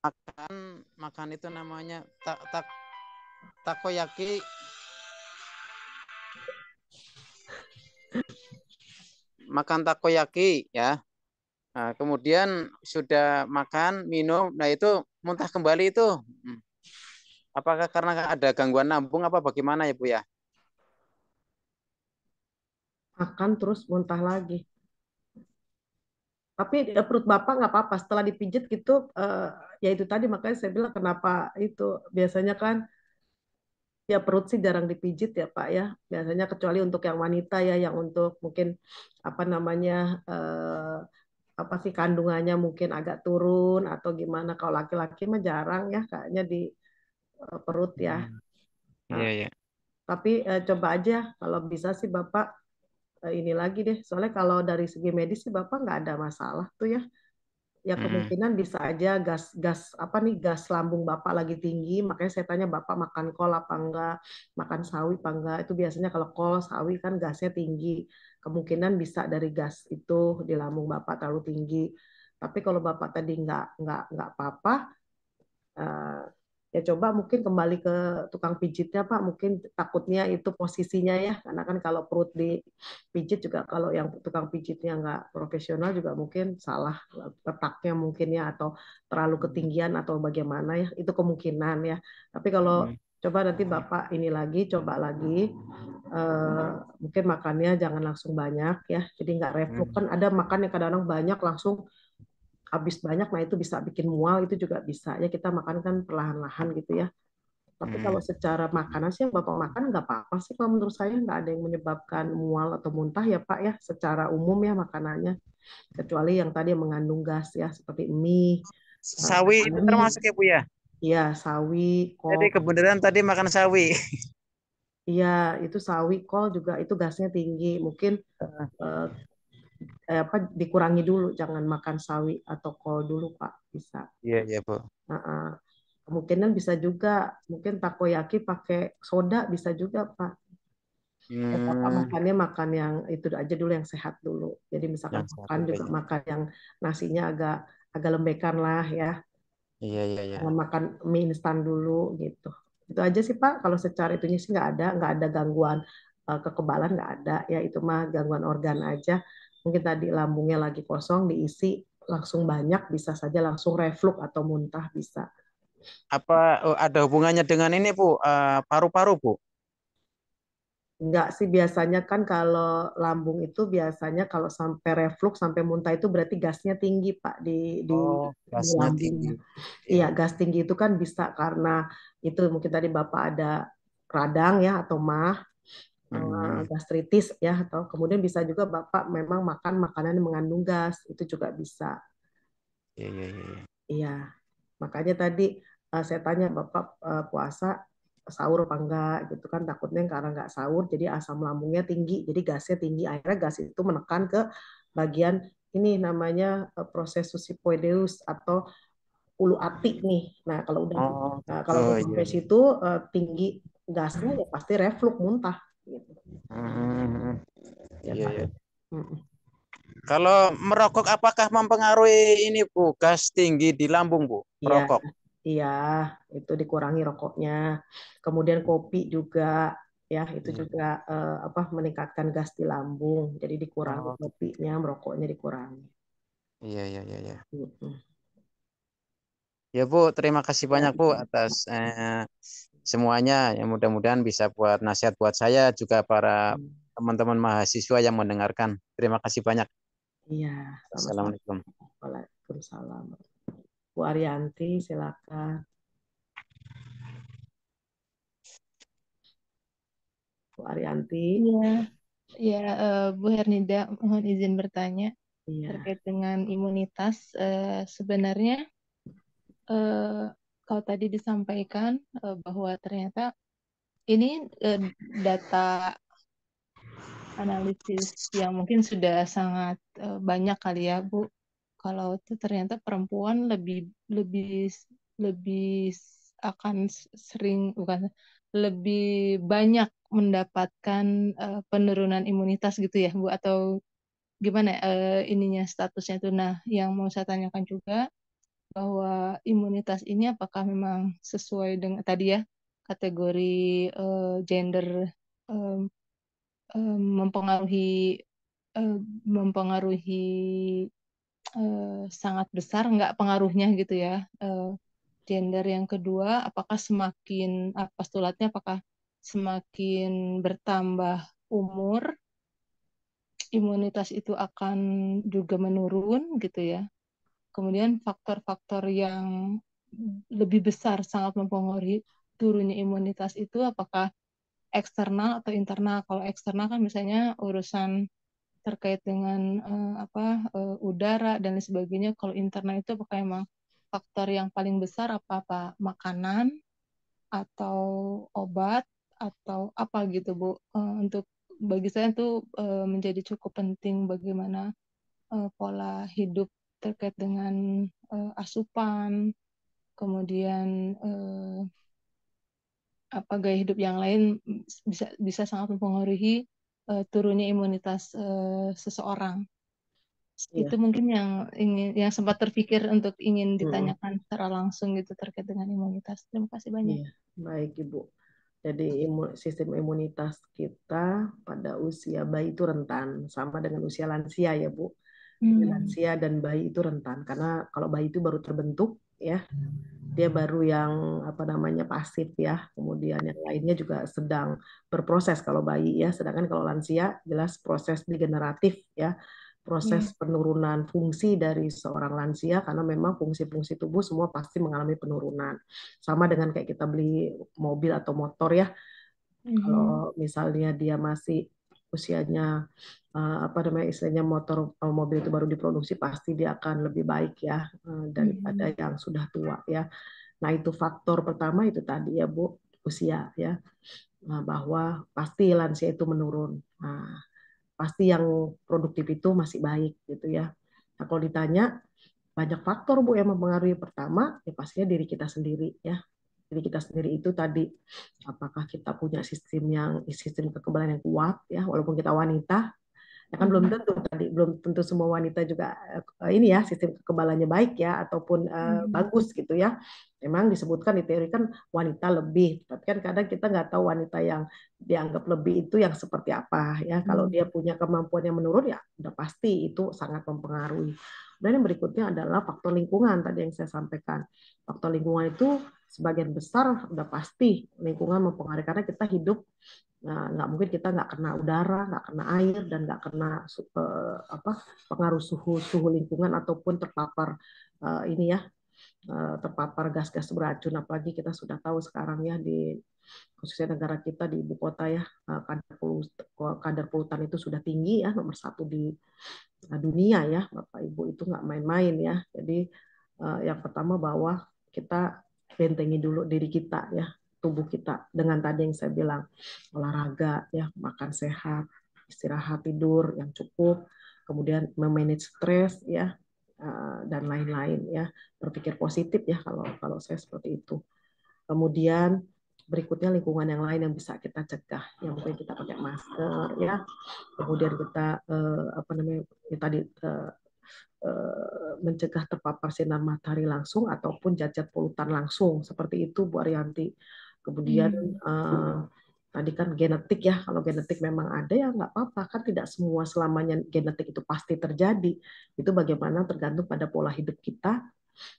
makan makan itu namanya tak tak takoyaki makan takoyaki ya. Nah, kemudian sudah makan, minum, nah itu muntah kembali itu. Hmm. Apakah karena ada gangguan lambung apa bagaimana ya Bu ya? Makan terus muntah lagi. Tapi eh, perut Bapak nggak apa-apa setelah dipijit gitu, eh, ya itu tadi makanya saya bilang kenapa itu. Biasanya kan Ya perut sih jarang dipijit ya Pak ya. Biasanya kecuali untuk yang wanita ya, yang untuk mungkin apa namanya eh, apa sih kandungannya mungkin agak turun atau gimana. Kalau laki-laki mah jarang ya kayaknya di eh, perut ya. Hmm. Nah, iya iya. Tapi eh, coba aja kalau bisa sih Bapak eh, ini lagi deh. Soalnya kalau dari segi medis sih Bapak nggak ada masalah tuh ya ya kemungkinan bisa aja gas gas apa nih gas lambung bapak lagi tinggi makanya saya tanya bapak makan kol apa enggak makan sawi apa enggak itu biasanya kalau kol sawi kan gasnya tinggi kemungkinan bisa dari gas itu di lambung bapak terlalu tinggi tapi kalau bapak tadi enggak enggak enggak apa-apa uh, ya coba mungkin kembali ke tukang pijitnya Pak mungkin takutnya itu posisinya ya karena kan kalau perut di pijit juga kalau yang tukang pijitnya nggak profesional juga mungkin salah letaknya mungkin ya atau terlalu ketinggian atau bagaimana ya itu kemungkinan ya tapi kalau hmm. coba nanti Bapak ini lagi coba lagi eh, mungkin makannya jangan langsung banyak ya jadi nggak reflux hmm. kan ada makan yang kadang-kadang banyak langsung habis banyak nah itu bisa bikin mual itu juga bisa ya kita makan kan perlahan-lahan gitu ya tapi kalau hmm. secara makanan sih yang bapak makan nggak apa-apa sih kalau menurut saya nggak ada yang menyebabkan mual atau muntah ya pak ya secara umum ya makanannya kecuali yang tadi yang mengandung gas ya seperti mie eh, sawi itu termasuk ya bu ya iya sawi kol. jadi kebenaran tadi makan sawi Iya, itu sawi kol juga itu gasnya tinggi. Mungkin uh, Eh, apa dikurangi dulu jangan makan sawi atau kol dulu pak bisa iya yeah, iya yeah, pak uh -uh. kemungkinan bisa juga mungkin takoyaki pakai soda bisa juga pak Hmm. Apa makannya makan yang itu aja dulu yang sehat dulu. Jadi misalkan yang makan juga aja. makan yang nasinya agak agak lembekan lah ya. Iya iya iya. Makan mie instan dulu gitu. Itu aja sih Pak. Kalau secara itunya sih nggak ada nggak ada gangguan eh, kekebalan nggak ada ya itu mah gangguan organ aja mungkin tadi lambungnya lagi kosong diisi langsung banyak bisa saja langsung reflux atau muntah bisa apa eh, ada hubungannya dengan ini bu eh, paru-paru bu Enggak sih biasanya kan kalau lambung itu biasanya kalau sampai reflux sampai muntah itu berarti gasnya tinggi Pak di di, oh, gasnya di lambungnya. Tinggi. Iya, gas tinggi itu kan bisa karena itu mungkin tadi Bapak ada radang ya atau mah hmm. gastritis ya atau kemudian bisa juga bapak memang makan makanan yang mengandung gas itu juga bisa. Iya iya iya. Iya, iya makanya tadi uh, saya tanya bapak uh, puasa sahur apa enggak gitu kan takutnya karena enggak sahur jadi asam lambungnya tinggi jadi gasnya tinggi akhirnya gas itu menekan ke bagian ini namanya uh, eh, proses susipoideus atau ulu atik nih nah kalau udah oh, nah, kalau oh, iya, sampai iya. situ uh, tinggi gasnya ya pasti reflux muntah Ya, iya, iya. Kalau merokok apakah mempengaruhi ini Bu, gas tinggi di lambung Bu, iya. merokok? Iya, iya itu dikurangi rokoknya. Kemudian kopi juga ya, itu hmm. juga eh, apa meningkatkan gas di lambung. Jadi dikurangi oh. kopinya, merokoknya dikurangi. Iya, iya, iya, iya. Mm Ya Bu, terima kasih banyak iya, Bu atas eh, semuanya yang mudah-mudahan bisa buat nasihat buat saya juga para teman-teman mahasiswa yang mendengarkan. Terima kasih banyak. Iya. Assalamualaikum. Waalaikumsalam. Bu Arianti, silakan. Bu Arianti. Iya. Ya, Bu Hernida, mohon izin bertanya ya. terkait dengan imunitas. Eh, sebenarnya eh, kalau tadi disampaikan uh, bahwa ternyata ini uh, data analisis yang mungkin sudah sangat uh, banyak kali ya Bu. Kalau itu ternyata perempuan lebih lebih lebih akan sering bukan lebih banyak mendapatkan uh, penurunan imunitas gitu ya Bu atau gimana uh, ininya statusnya itu. Nah, yang mau saya tanyakan juga bahwa imunitas ini apakah memang sesuai dengan tadi ya kategori uh, gender um, um, mempengaruhi uh, mempengaruhi uh, sangat besar nggak pengaruhnya gitu ya uh, gender yang kedua apakah semakin apa ah, postulatnya apakah semakin bertambah umur imunitas itu akan juga menurun gitu ya Kemudian faktor-faktor yang hmm. lebih besar sangat mempengaruhi turunnya imunitas itu apakah eksternal atau internal. Kalau eksternal kan misalnya urusan terkait dengan uh, apa uh, udara dan lain sebagainya. Kalau internal itu apakah emang faktor yang paling besar apa apa makanan atau obat atau apa gitu Bu uh, untuk bagi saya itu uh, menjadi cukup penting bagaimana uh, pola hidup terkait dengan uh, asupan, kemudian uh, apa gaya hidup yang lain bisa bisa sangat mempengaruhi uh, turunnya imunitas uh, seseorang. Yeah. Itu mungkin yang ingin yang sempat terpikir untuk ingin hmm. ditanyakan hmm. secara langsung gitu terkait dengan imunitas. Terima kasih banyak. Yeah. Baik Ibu. Jadi imun, sistem imunitas kita pada usia bayi itu rentan sama dengan usia lansia ya Bu. Gitu, hmm. lansia dan bayi itu rentan karena kalau bayi itu baru terbentuk ya hmm. dia baru yang apa namanya pasif ya kemudian yang lainnya juga sedang berproses kalau bayi ya sedangkan kalau lansia jelas proses degeneratif ya proses iya. penurunan fungsi dari seorang lansia karena memang fungsi-fungsi tubuh semua pasti mengalami penurunan sama dengan kayak kita beli mobil atau motor ya hmm kalau misalnya dia masih usianya eh, apa namanya istilahnya motor eh, mobil itu baru diproduksi pasti dia akan lebih baik ya eh, daripada hmm. yang sudah tua ya. Nah itu faktor pertama itu tadi ya Bu usia ya bahwa pasti lansia itu menurun. Nah, pasti yang produktif itu masih baik gitu ya. Nah kalau ditanya banyak faktor Bu yang mempengaruhi pertama ya pastinya diri kita sendiri ya diri kita sendiri itu tadi apakah kita punya sistem yang sistem kekebalan yang kuat ya walaupun kita wanita ya kan belum mm-hmm. tentu tadi belum tentu semua wanita juga eh, ini ya sistem kekebalannya baik ya ataupun uh, bagus gitu ya memang disebutkan di teori kan wanita lebih tapi kan kadang kita nggak tahu wanita yang dianggap lebih itu yang seperti apa ya hmm. kalau mm-hmm. dia punya kemampuan yang menurun ya udah pasti itu sangat mempengaruhi dan yang berikutnya adalah faktor lingkungan tadi yang saya sampaikan. Faktor lingkungan itu sebagian besar udah pasti lingkungan mempengaruhi karena kita hidup nah, nggak mungkin kita nggak kena udara, nggak kena air dan nggak kena eh, apa pengaruh suhu suhu lingkungan ataupun terpapar eh, ini ya eh, terpapar gas-gas beracun apalagi kita sudah tahu sekarang ya di khususnya negara kita di ibu kota ya eh, kadar polutan, kadar polutan itu sudah tinggi ya nomor satu di eh, dunia ya bapak ibu itu nggak main-main ya jadi eh, yang pertama bahwa kita bentengi dulu diri kita ya tubuh kita dengan tadi yang saya bilang olahraga ya makan sehat istirahat tidur yang cukup kemudian memanage stres ya dan lain-lain ya berpikir positif ya kalau kalau saya seperti itu kemudian berikutnya lingkungan yang lain yang bisa kita cegah yang mungkin kita pakai masker ya kemudian kita eh, apa namanya ya tadi eh, eh, mencegah terpapar sinar matahari langsung ataupun jajat polutan langsung seperti itu Bu Arianti kemudian hmm. eh, tadi kan genetik ya kalau genetik memang ada ya nggak apa-apa kan tidak semua selamanya genetik itu pasti terjadi itu bagaimana tergantung pada pola hidup kita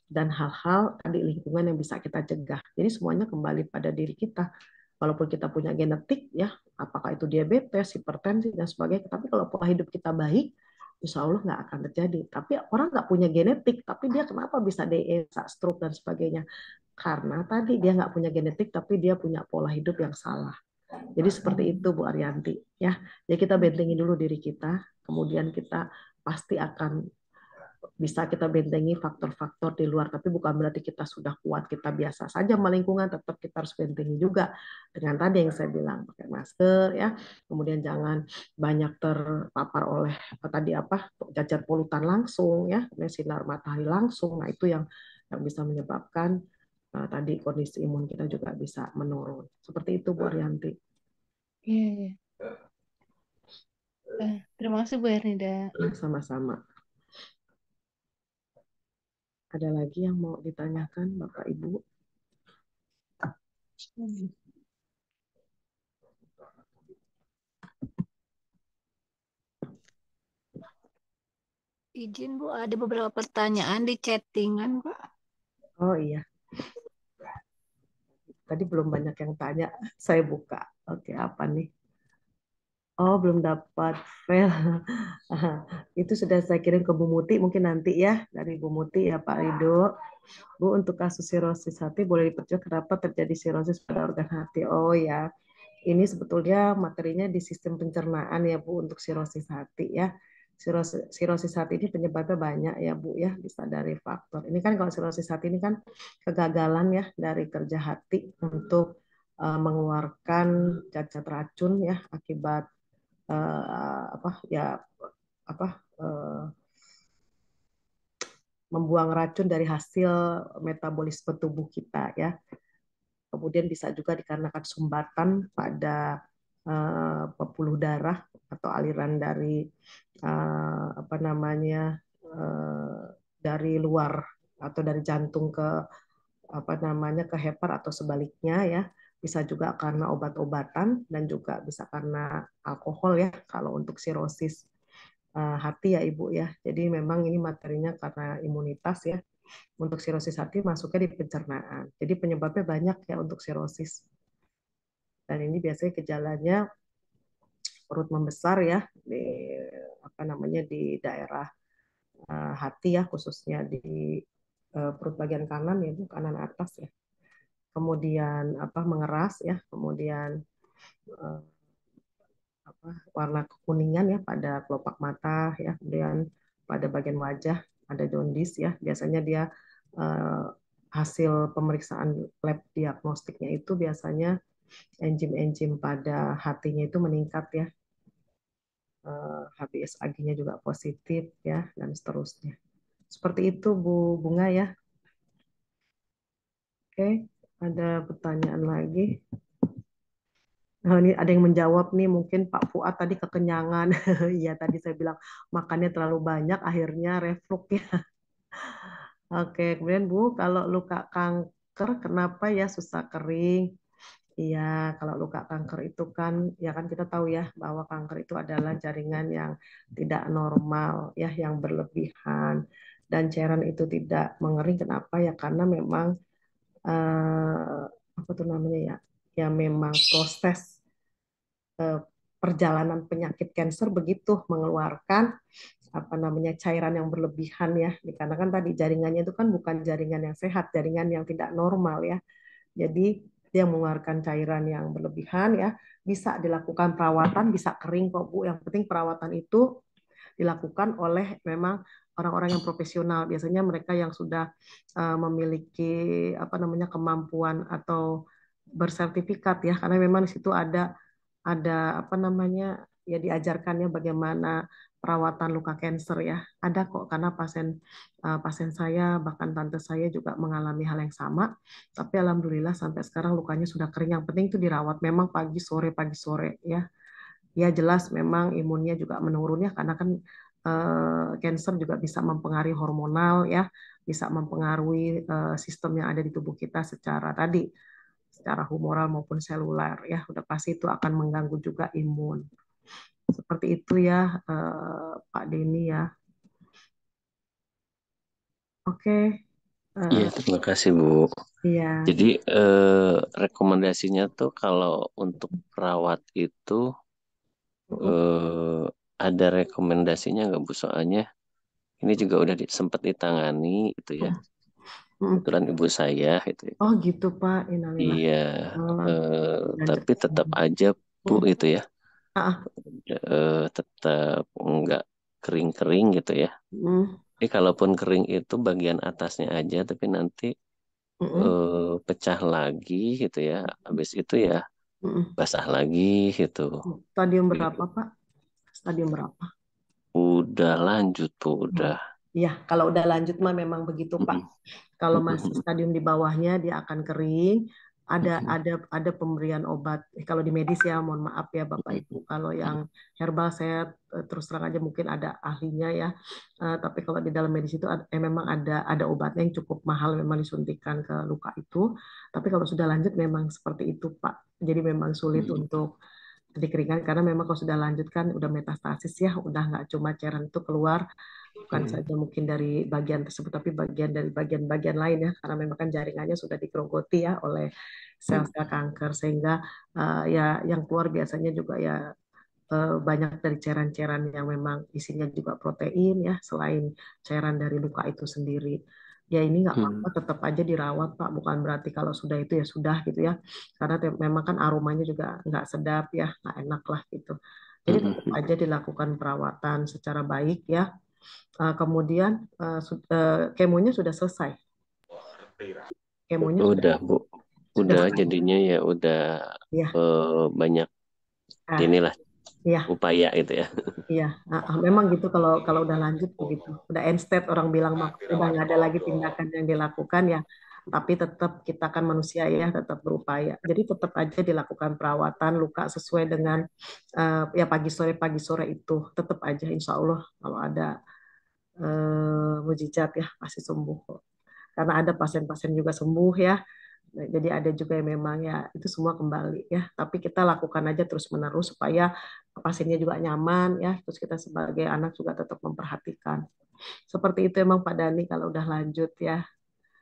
dan hal-hal di lingkungan yang bisa kita cegah. Jadi semuanya kembali pada diri kita. Walaupun kita punya genetik ya, apakah itu diabetes, hipertensi dan sebagainya, tapi kalau pola hidup kita baik, insya Allah nggak akan terjadi. Tapi orang nggak punya genetik, tapi dia kenapa bisa DE, stroke dan sebagainya? Karena tadi dia nggak punya genetik, tapi dia punya pola hidup yang salah. Jadi seperti itu Bu Arianti ya. Jadi ya kita bentengi dulu diri kita, kemudian kita pasti akan bisa kita bentengi faktor-faktor di luar tapi bukan berarti kita sudah kuat kita biasa saja melingkungan tetap kita harus bentengi juga dengan tadi yang saya bilang pakai masker ya kemudian jangan banyak terpapar oleh tadi apa jajar polutan langsung ya kemudian sinar matahari langsung nah itu yang yang bisa menyebabkan uh, tadi kondisi imun kita juga bisa menurun seperti itu Bu Arianti. Iya. Yeah, iya. Uh, terima kasih Bu Ernida. Sama-sama. Ada lagi yang mau ditanyakan Bapak Ibu? Izin Bu, ada beberapa pertanyaan di chattingan Pak. Oh iya. Tadi belum banyak yang tanya, saya buka. Oke, apa nih? Oh, belum dapat file. Itu sudah saya kirim ke Bu Muti, mungkin nanti ya dari Bu Muti ya Pak Ridho. Bu, untuk kasus sirosis hati boleh diperjelas kenapa terjadi sirosis pada organ hati? Oh ya, ini sebetulnya materinya di sistem pencernaan ya Bu untuk sirosis hati ya. Sirosis, sirosis hati ini penyebabnya banyak ya Bu ya, bisa dari faktor. Ini kan kalau sirosis hati ini kan kegagalan ya dari kerja hati untuk eh, mengeluarkan cacat racun ya akibat Eh, apa ya apa uh, membuang racun dari hasil metabolisme tubuh kita ya. Kemudian bisa juga dikarenakan sumbatan pada uh, pembuluh darah atau aliran dari uh, apa namanya uh, dari luar atau dari jantung ke apa namanya ke hepar atau sebaliknya ya bisa juga karena obat-obatan dan juga bisa karena alkohol ya kalau untuk sirosis eh, hati ya Ibu ya. Jadi memang ini materinya karena imunitas ya. Untuk sirosis hati masuknya di pencernaan. Jadi penyebabnya banyak ya untuk sirosis. Dan ini biasanya gejalanya perut membesar ya di apa namanya di daerah eh, hati ya khususnya di eh, perut bagian kanan ya kanan atas ya kemudian apa mengeras ya, kemudian eh, apa, warna kekuningan ya pada kelopak mata ya, kemudian pada bagian wajah ada jaundice ya. Biasanya dia eh, hasil pemeriksaan lab diagnostiknya itu biasanya enzim-enzim pada hatinya itu meningkat ya. HbsAg-nya eh, juga positif ya dan seterusnya. Seperti itu Bu Bunga ya. Oke. Okay. Ada pertanyaan lagi. Nah, ini ada yang menjawab nih, mungkin Pak Fuad tadi kekenyangan. Iya, tadi saya bilang makannya terlalu banyak, akhirnya reflux ya. Oke, kemudian Bu, kalau luka kanker kenapa ya susah kering? Iya, kalau luka kanker itu kan, ya kan kita tahu ya bahwa kanker itu adalah jaringan yang tidak normal, ya yang berlebihan. Dan cairan itu tidak mengering, kenapa? Ya karena memang uh, apa tuh namanya ya ya memang proses uh, perjalanan penyakit kanker begitu mengeluarkan apa namanya cairan yang berlebihan ya dikarenakan tadi jaringannya itu kan bukan jaringan yang sehat jaringan yang tidak normal ya jadi dia mengeluarkan cairan yang berlebihan ya bisa dilakukan perawatan bisa kering kok bu yang penting perawatan itu dilakukan oleh memang orang-orang yang profesional biasanya mereka yang sudah eh, memiliki apa namanya kemampuan atau bersertifikat ya karena memang di situ ada ada apa namanya ya diajarkannya bagaimana perawatan luka kanker ya ada kok karena pasien eh, pasien saya bahkan tante saya juga mengalami hal yang sama tapi alhamdulillah sampai sekarang lukanya sudah kering yang penting itu dirawat memang pagi sore pagi sore ya ya jelas memang imunnya juga menurun ya karena kan Eh, cancer juga bisa mempengaruhi hormonal ya, bisa mempengaruhi eh, sistem yang ada di tubuh kita secara tadi secara humoral maupun seluler ya udah pasti itu akan mengganggu juga imun seperti itu ya eh, Pak Denny ya oke okay. iya terima kasih Bu iya jadi rekomendasinya tuh kalau untuk perawat itu uh -huh ada rekomendasinya nggak Bu soalnya ini juga udah di, sempat ditangani itu ya. Hmm. Hmm. Kebetulan ibu saya itu. Ya. Oh gitu Pak. Inalillah. Ya, iya. Oh, e, tapi tetap hmm. aja Bu hmm. itu ya. Ah. E, tetap nggak kering-kering gitu ya. Hmm. Jadi kalaupun kering itu bagian atasnya aja tapi nanti -hmm. e, pecah lagi gitu ya. Habis itu ya basah lagi gitu. Stadium gitu. berapa, Pak? stadium berapa? Udah lanjut tuh, udah. Ya, kalau udah lanjut mah memang begitu Pak. Mm -hmm. Kalau hmm, hmm, masih stadium di bawahnya dia akan kering. Ada mm -hmm. ada ada pemberian obat. Eh, kalau di medis ya, mohon maaf ya Bapak Ibu. Kalau yang herbal saya eh, terus terang aja mungkin ada ahlinya ya. Uh, tapi kalau di dalam medis itu eh, memang ada ada obatnya yang cukup mahal memang disuntikan ke luka itu. Tapi kalau sudah lanjut memang seperti itu Pak. Jadi memang sulit mm -hmm. untuk dikeringkan karena memang kalau sudah lanjutkan udah metastasis ya udah nggak cuma cairan itu keluar bukan hmm. saja mungkin dari bagian tersebut tapi bagian dari bagian-bagian lain ya karena memang kan jaringannya sudah dikerogoti ya oleh sel-sel kanker sehingga uh, ya yang keluar biasanya juga ya eh, banyak dari cairan-cairan yang memang isinya juga protein ya selain cairan dari luka itu sendiri ya ini nggak hmm. apa-apa tetap aja dirawat pak bukan berarti kalau sudah itu ya sudah gitu ya karena memang kan aromanya juga nggak sedap ya nggak enak lah gitu jadi hmm, tetap hmm. aja dilakukan perawatan secara baik ya uh, kemudian uh, uh, kemonya sudah selesai kemonya udah sudah, bu udah jadinya ya udah ya. Uh, banyak nah. inilah Iya. Upaya itu ya. Iya, nah, memang gitu kalau kalau udah lanjut begitu. Udah end state orang bilang mak udah nggak ada lagi tindakan yang dilakukan ya. Tapi tetap kita kan manusia ya tetap berupaya. Jadi tetap aja dilakukan perawatan luka sesuai dengan uh, ya pagi sore pagi sore itu tetap aja Insya Allah kalau ada uh, mujizat ya pasti sembuh. kok. Karena ada pasien-pasien juga sembuh ya Nah, jadi ada juga yang memang ya itu semua kembali ya. Tapi kita lakukan aja terus menerus supaya pasiennya juga nyaman ya. Terus kita sebagai anak juga tetap memperhatikan. Seperti itu emang Pak Dani kalau udah lanjut ya.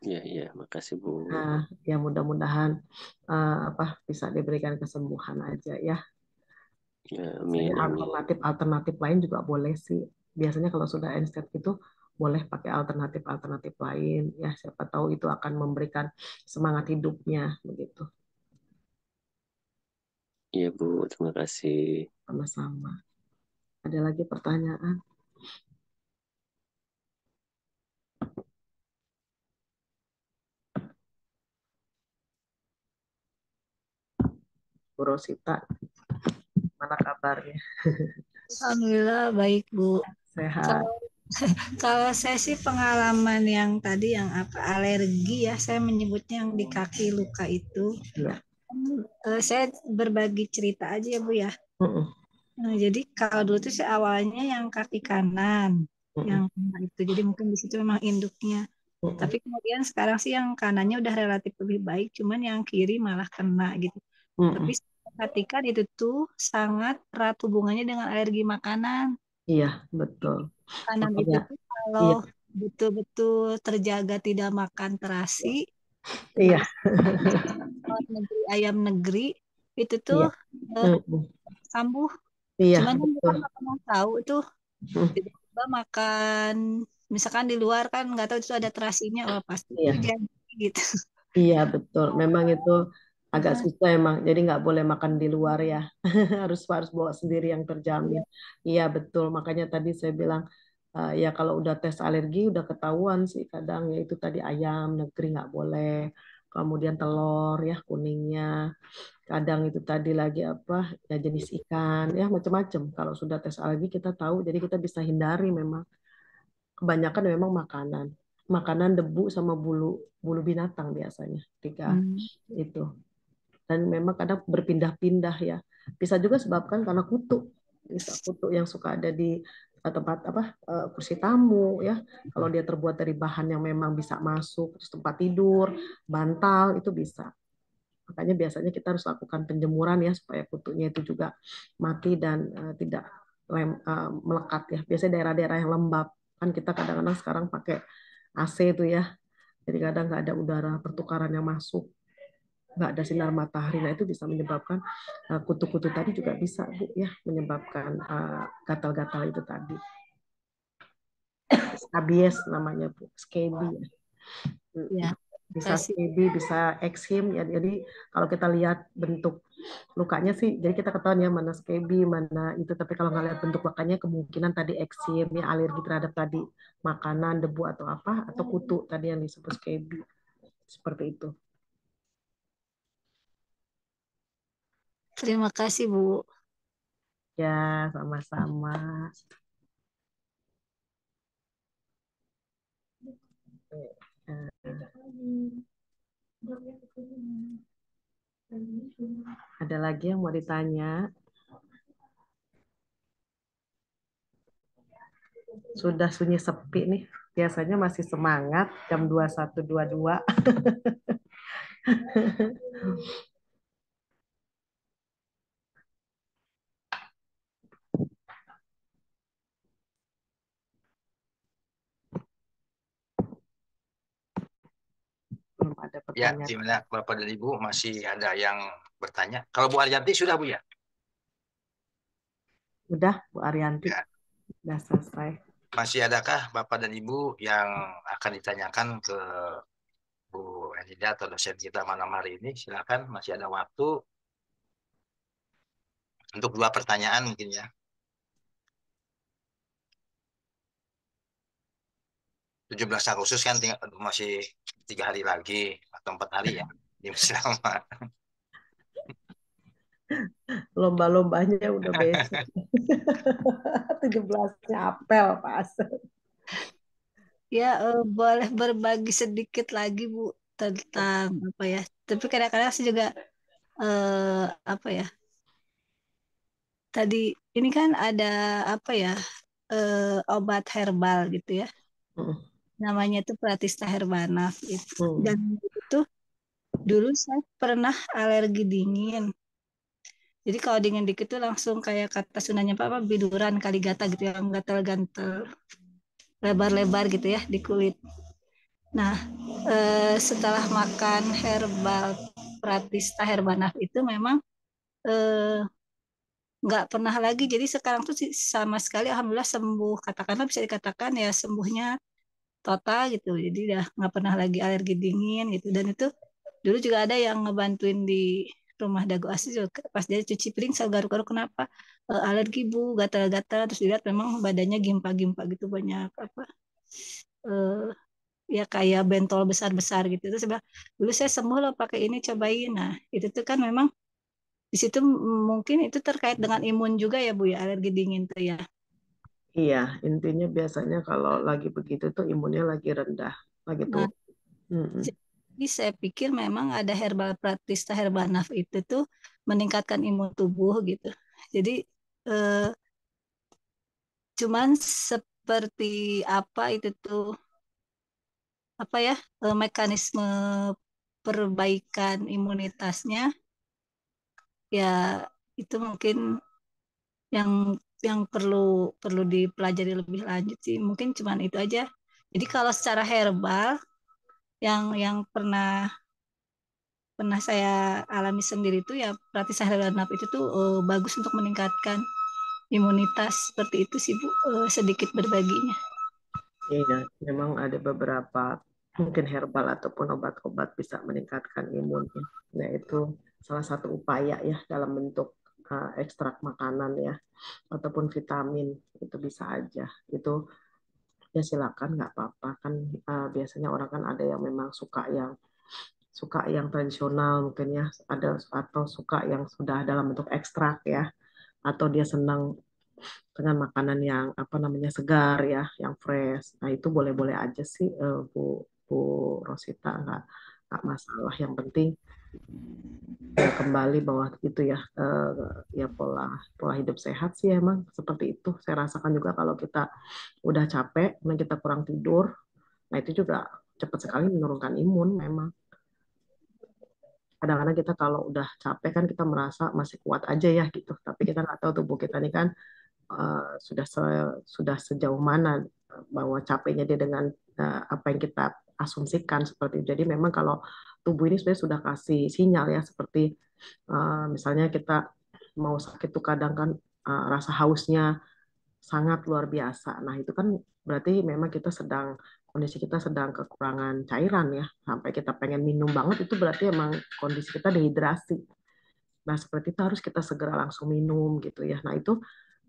Iya iya, makasih Bu. Nah, ya mudah-mudahan uh, apa bisa diberikan kesembuhan aja ya. Ya, amin, amin. Alternatif alternatif lain juga boleh sih. Biasanya kalau sudah end itu boleh pakai alternatif-alternatif lain ya siapa tahu itu akan memberikan semangat hidupnya begitu. Iya Bu, terima kasih. Sama-sama. Ada lagi pertanyaan? Bu Rosita, mana kabarnya? Alhamdulillah baik Bu. Sehat. Salam kalau saya sih pengalaman yang tadi yang apa alergi ya, saya menyebutnya yang di kaki luka itu. Ya. Uh, saya berbagi cerita aja ya Bu ya. Uh -uh. Nah, jadi kalau dulu tuh awalnya yang kaki kanan uh -uh. yang itu, jadi mungkin di situ memang induknya. Uh -uh. Tapi kemudian sekarang sih yang kanannya udah relatif lebih baik, cuman yang kiri malah kena gitu. Uh -uh. Tapi perhatikan itu tuh sangat erat hubungannya dengan alergi makanan. Iya, betul. Karena gitu kalau iya. betul-betul terjaga tidak makan terasi. Iya. negeri ayam negeri itu tuh iya. uh, Iya. Cuman kan betul. kita nggak pernah tahu itu tiba-tiba makan misalkan di luar kan nggak tahu itu ada terasinya oh pasti iya. jadi gitu. Iya betul. Memang itu agak susah emang jadi nggak boleh makan di luar ya harus harus bawa sendiri yang terjamin iya, iya betul makanya tadi saya bilang uh, ya kalau udah tes alergi udah ketahuan sih kadang ya itu tadi ayam negeri nggak boleh kemudian telur ya kuningnya kadang itu tadi lagi apa ya jenis iya. ikan ya macam-macam kalau sudah tes alergi kita tahu jadi kita bisa hindari memang kebanyakan memang makanan makanan debu sama bulu bulu binatang biasanya tiga hmm. itu dan memang kadang berpindah-pindah ya. Bisa juga sebabkan karena kutu, bisa gitu. kutu yang suka ada di eh, tempat apa eh, kursi tamu ya. Kalau dia terbuat dari bahan yang memang bisa masuk, terus tempat tidur, bantal itu bisa. Makanya biasanya kita harus lakukan penjemuran ya supaya kutunya itu juga mati dan uh, tidak lem, uh, melekat ya. Biasanya daerah-daerah yang lembab kan kita kadang-kadang sekarang pakai AC itu ya. Jadi kadang nggak ada udara pertukaran yang masuk nggak ada sinar matahari. Nah, itu bisa menyebabkan eh, kutu-kutu tadi juga bisa, Bu, ya, menyebabkan eh, gatal-gatal itu tadi. Skabies namanya, Bu. skabies Ya. Iya, hmm, bisa skabies bisa eksim. Ya, jadi kalau kita lihat bentuk lukanya sih, jadi kita ketahuan ya mana skabies mana itu. Tapi kalau nggak lihat bentuk lukanya, kemungkinan tadi eksim, ya alergi terhadap tadi makanan, debu atau apa, atau hmm. kutu tadi yang disebut skabies Seperti itu. Terima kasih, Bu. Ya, sama-sama. Ada lagi yang mau ditanya? Sudah sunyi sepi nih. Biasanya masih semangat jam 21.22. ada ya, pertanyaan. Ya, gimana Bapak dan Ibu masih ada yang bertanya? Kalau Bu Arianti sudah Bu ya? Sudah, Bu Arianti. Ya. Sudah selesai. Masih adakah Bapak dan Ibu yang akan ditanyakan ke Bu Enida atau dosen kita malam hari ini? Silakan masih ada waktu untuk dua pertanyaan mungkin ya. 17 Agustus kan tinggal, masih tiga hari lagi atau empat hari ya di Mesir lama. Lomba-lombanya udah besok. 17 apel pas. Ya uh, boleh berbagi sedikit lagi Bu tentang apa ya. Tapi kadang-kadang saya juga eh, apa ya. Tadi ini kan ada apa ya eh, obat herbal gitu ya. Mm namanya itu Pratista Herbanaf itu hmm. Oh. dan itu dulu saya pernah alergi dingin jadi kalau dingin dikit tuh langsung kayak kata sunanya papa biduran kali gata gitu yang gatal gantel lebar-lebar gitu ya di kulit nah eh, setelah makan herbal Pratista Herbanaf itu memang eh, nggak pernah lagi jadi sekarang tuh sama sekali alhamdulillah sembuh katakanlah bisa dikatakan ya sembuhnya total gitu jadi udah nggak pernah lagi alergi dingin gitu dan itu dulu juga ada yang ngebantuin di rumah dagu asli juga pas dia cuci piring saya garuk-garuk kenapa eh, alergi bu gatal-gatal terus dilihat memang badannya gimpa-gimpa gitu banyak apa eh, ya kayak bentol besar-besar gitu terus saya dulu saya sembuh loh pakai ini cobain nah itu tuh kan memang di situ mungkin itu terkait dengan imun juga ya bu ya alergi dingin tuh ya Iya, intinya biasanya kalau lagi begitu tuh imunnya lagi rendah, lagi tuh. Nah, Jadi saya pikir memang ada herbal praktis, herbal naf itu tuh meningkatkan imun tubuh gitu. Jadi eh, cuman seperti apa itu tuh apa ya eh, mekanisme perbaikan imunitasnya ya itu mungkin yang yang perlu perlu dipelajari lebih lanjut sih mungkin cuma itu aja jadi hmm. kalau secara herbal yang yang pernah pernah saya alami sendiri itu ya praktis herbal nap itu tuh uh, bagus untuk meningkatkan imunitas seperti itu sih bu uh, sedikit berbaginya iya memang ada beberapa mungkin herbal ataupun obat-obat bisa meningkatkan imunnya nah itu salah satu upaya ya dalam bentuk Eh, ekstrak makanan ya ataupun vitamin itu bisa aja itu ya silakan nggak apa-apa kan uh, biasanya orang kan ada yang memang suka yang suka yang tradisional mungkin ya ada atau suka yang sudah dalam bentuk ekstrak ya atau dia senang dengan makanan yang apa namanya segar ya yang fresh nah itu boleh-boleh aja sih uh, Bu Bu Rosita nggak nggak masalah yang penting ya, kembali bahwa itu ya eh, ya pola pola hidup sehat sih emang seperti itu saya rasakan juga kalau kita udah capek dan kita kurang tidur nah itu juga cepat sekali menurunkan imun memang kadang-kadang kita kalau udah capek kan kita merasa masih kuat aja ya gitu tapi kita nggak tahu tubuh kita ini kan uh, sudah se sudah sejauh mana bahwa capeknya dia dengan uh, apa yang kita asumsikan seperti itu. jadi memang kalau uh, tubuh ini sebenarnya sudah kasih sinyal ya seperti uh, misalnya kita mau sakit tuh kadang kan uh, rasa hausnya sangat luar biasa. Nah itu kan berarti memang kita sedang kondisi kita sedang kekurangan cairan ya sampai kita pengen minum banget itu berarti emang kondisi kita dehidrasi. Nah seperti itu harus kita segera langsung minum gitu ya. Nah itu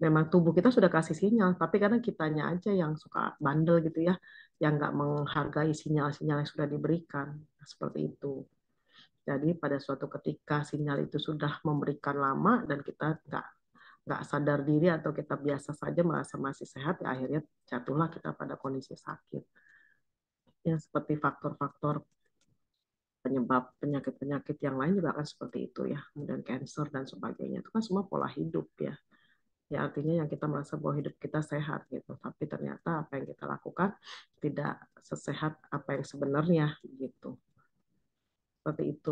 memang tubuh kita sudah kasih sinyal tapi karena kitanya aja yang suka bandel gitu ya yang nggak menghargai sinyal-sinyal yang sudah diberikan nah, seperti itu. Jadi pada suatu ketika sinyal itu sudah memberikan lama dan kita nggak nggak sadar diri atau kita biasa saja merasa masih sehat, ya akhirnya jatuhlah kita pada kondisi sakit. Ya seperti faktor-faktor penyebab penyakit-penyakit yang lain juga akan seperti itu ya, kemudian cancer dan sebagainya. Itu kan semua pola hidup ya ya artinya yang kita merasa bahwa hidup kita sehat gitu tapi ternyata apa yang kita lakukan tidak sesehat apa yang sebenarnya gitu seperti itu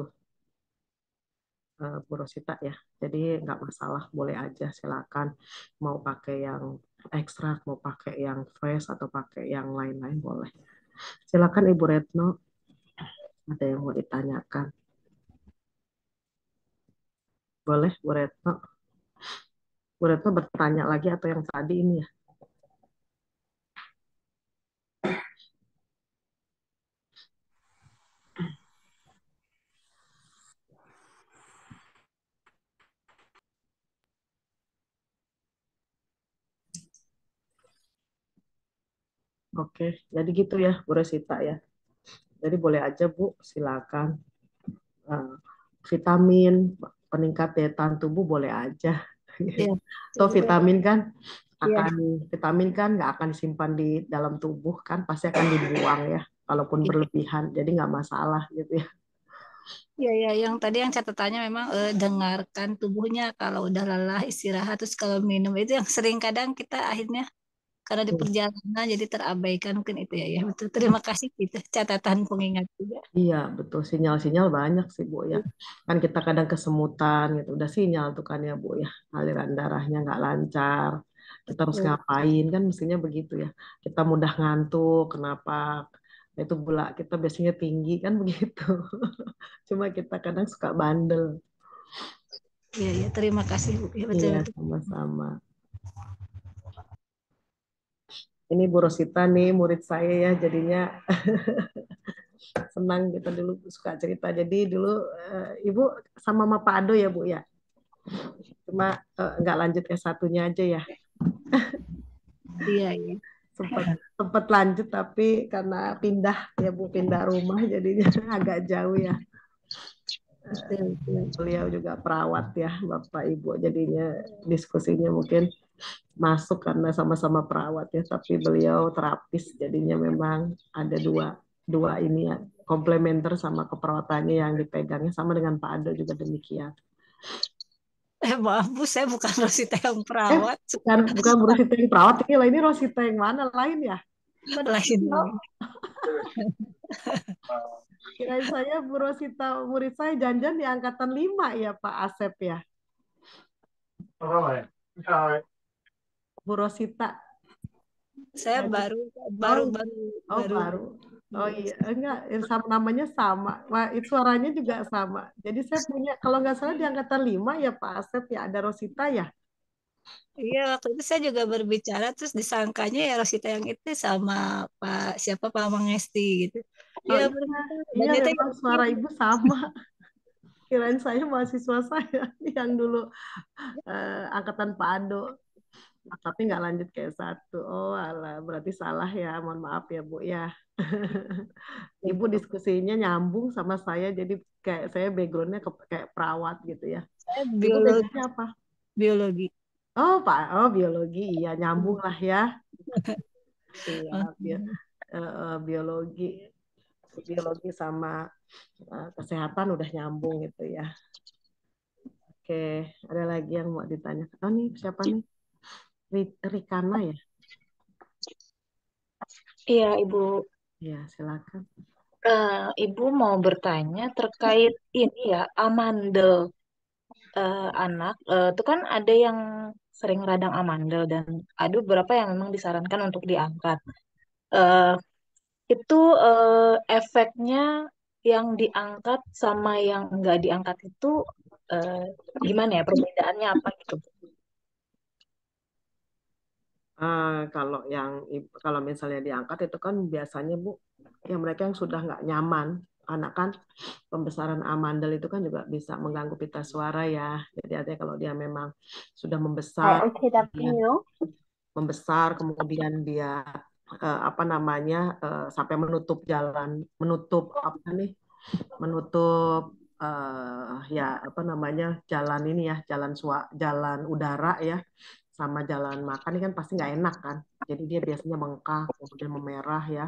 eh, Bu Rosita ya jadi nggak masalah boleh aja silakan mau pakai yang ekstrak mau pakai yang fresh atau pakai yang lain-lain boleh silakan Ibu Retno ada yang mau ditanyakan boleh Bu Retno Bu Retno bertanya lagi atau yang tadi ini ya? Oke, jadi gitu ya Bu Resita ya. Jadi boleh aja Bu, silakan. Uh, vitamin, peningkat daya tahan tubuh boleh aja yeah. atau vitamin kan iya. akan yeah. vitamin kan nggak akan disimpan di dalam tubuh kan pasti akan dibuang ya kalaupun iya. berlebihan jadi nggak masalah gitu ya Ya, ya, yang tadi yang catatannya memang eh, dengarkan tubuhnya kalau udah lelah istirahat terus kalau minum itu yang sering kadang kita akhirnya karena di hmm. perjalanan jadi terabaikan mungkin itu ya ya betul terima kasih kita gitu, catatan pengingat juga iya betul sinyal-sinyal banyak sih bu ya iya. kan kita kadang kesemutan gitu udah sinyal tuh kan ya bu ya aliran darahnya nggak lancar kita harus ngapain kan mestinya begitu ya kita mudah ngantuk kenapa itu gula kita biasanya tinggi kan begitu cuma kita kadang suka bandel Iya, ya, terima kasih Bu. Ya, betul. Iya, sama-sama ini Bu Rosita nih murid saya ya jadinya senang gitu dulu suka cerita jadi dulu eh, ibu sama Mama Pak Ado ya Bu ya cuma uh, lanjut s satunya aja ya iya iya sempat sempat lanjut tapi karena pindah ya Bu pindah rumah jadinya agak jauh ya beliau juga perawat ya Bapak Ibu jadinya diskusinya mungkin masuk karena sama-sama perawat ya, tapi beliau terapis jadinya memang ada dua dua ini ya komplementer sama keperawatannya yang dipegangnya sama dengan Pak Ado juga demikian. Eh maaf Bu, saya bukan Rosita yang perawat. Eh, bukan, bukan Rosita yang perawat, ini lah ini Rosita yang mana lain ya? Lain. Kirain saya Bu Rosita murid saya janjian di angkatan lima ya Pak Asep ya. Oh, ya. ya? Bu Rosita? Saya nah, baru baru oh, baru oh, baru. baru. Oh iya, iya. enggak, sama namanya sama. Wah, itu suaranya juga sama. Jadi saya punya kalau nggak salah di angkatan lima ya Pak Asep ya ada Rosita ya. Iya, waktu itu saya juga berbicara terus disangkanya ya Rosita yang itu sama Pak siapa Pak Mangesti gitu. Oh, ya, iya, benar. Iya, memang suara ibu sama. Kirain saya mahasiswa saya yang dulu eh, angkatan Pak Ando tapi nggak lanjut kayak satu. Oh, ala berarti salah ya. Mohon maaf ya, Bu ya. Ibu iya. diskusinya nyambung sama saya jadi kayak saya backgroundnya ke, kayak perawat gitu ya. Saya biologi apa? Biologi. Oh, Pak. Oh, biologi. Iya, nyambung lah ya. Iya, eh, eh, biologi biologi sama eh, kesehatan udah nyambung gitu ya. Oke, ada lagi yang mau ditanya? Oh nih, siapa nih? Rikana ya? Iya, Ibu. Iya silakan. Uh, Ibu mau bertanya terkait ini ya, amandel uh, anak. Uh, itu kan ada yang sering radang amandel dan ada beberapa yang memang disarankan untuk diangkat. Uh, itu uh, efeknya yang diangkat sama yang nggak diangkat itu uh, gimana ya perbedaannya apa gitu? Uh, kalau yang kalau misalnya diangkat itu kan biasanya bu yang mereka yang sudah nggak nyaman anak kan pembesaran amandel itu kan juga bisa mengganggu pita suara ya jadi artinya kalau dia memang sudah membesar oh, okay, membesar kemudian dia uh, apa namanya uh, sampai menutup jalan menutup apa nih menutup uh, ya apa namanya jalan ini ya jalan sua, jalan udara ya sama jalan makan ini kan pasti nggak enak kan. Jadi dia biasanya bengkak, kemudian memerah ya.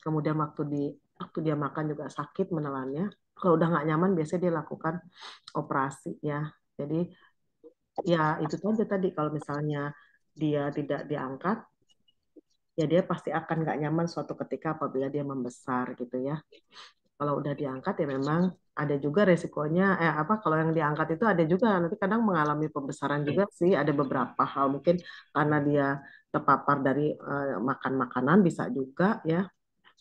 Kemudian waktu di waktu dia makan juga sakit menelannya. Kalau udah nggak nyaman biasanya dia lakukan operasi ya. Jadi ya itu saja tadi kalau misalnya dia tidak diangkat ya dia pasti akan nggak nyaman suatu ketika apabila dia membesar gitu ya kalau udah diangkat ya memang ada juga resikonya eh apa kalau yang diangkat itu ada juga nanti kadang mengalami pembesaran juga sih ada beberapa hal mungkin karena dia terpapar dari eh, makan makanan bisa juga ya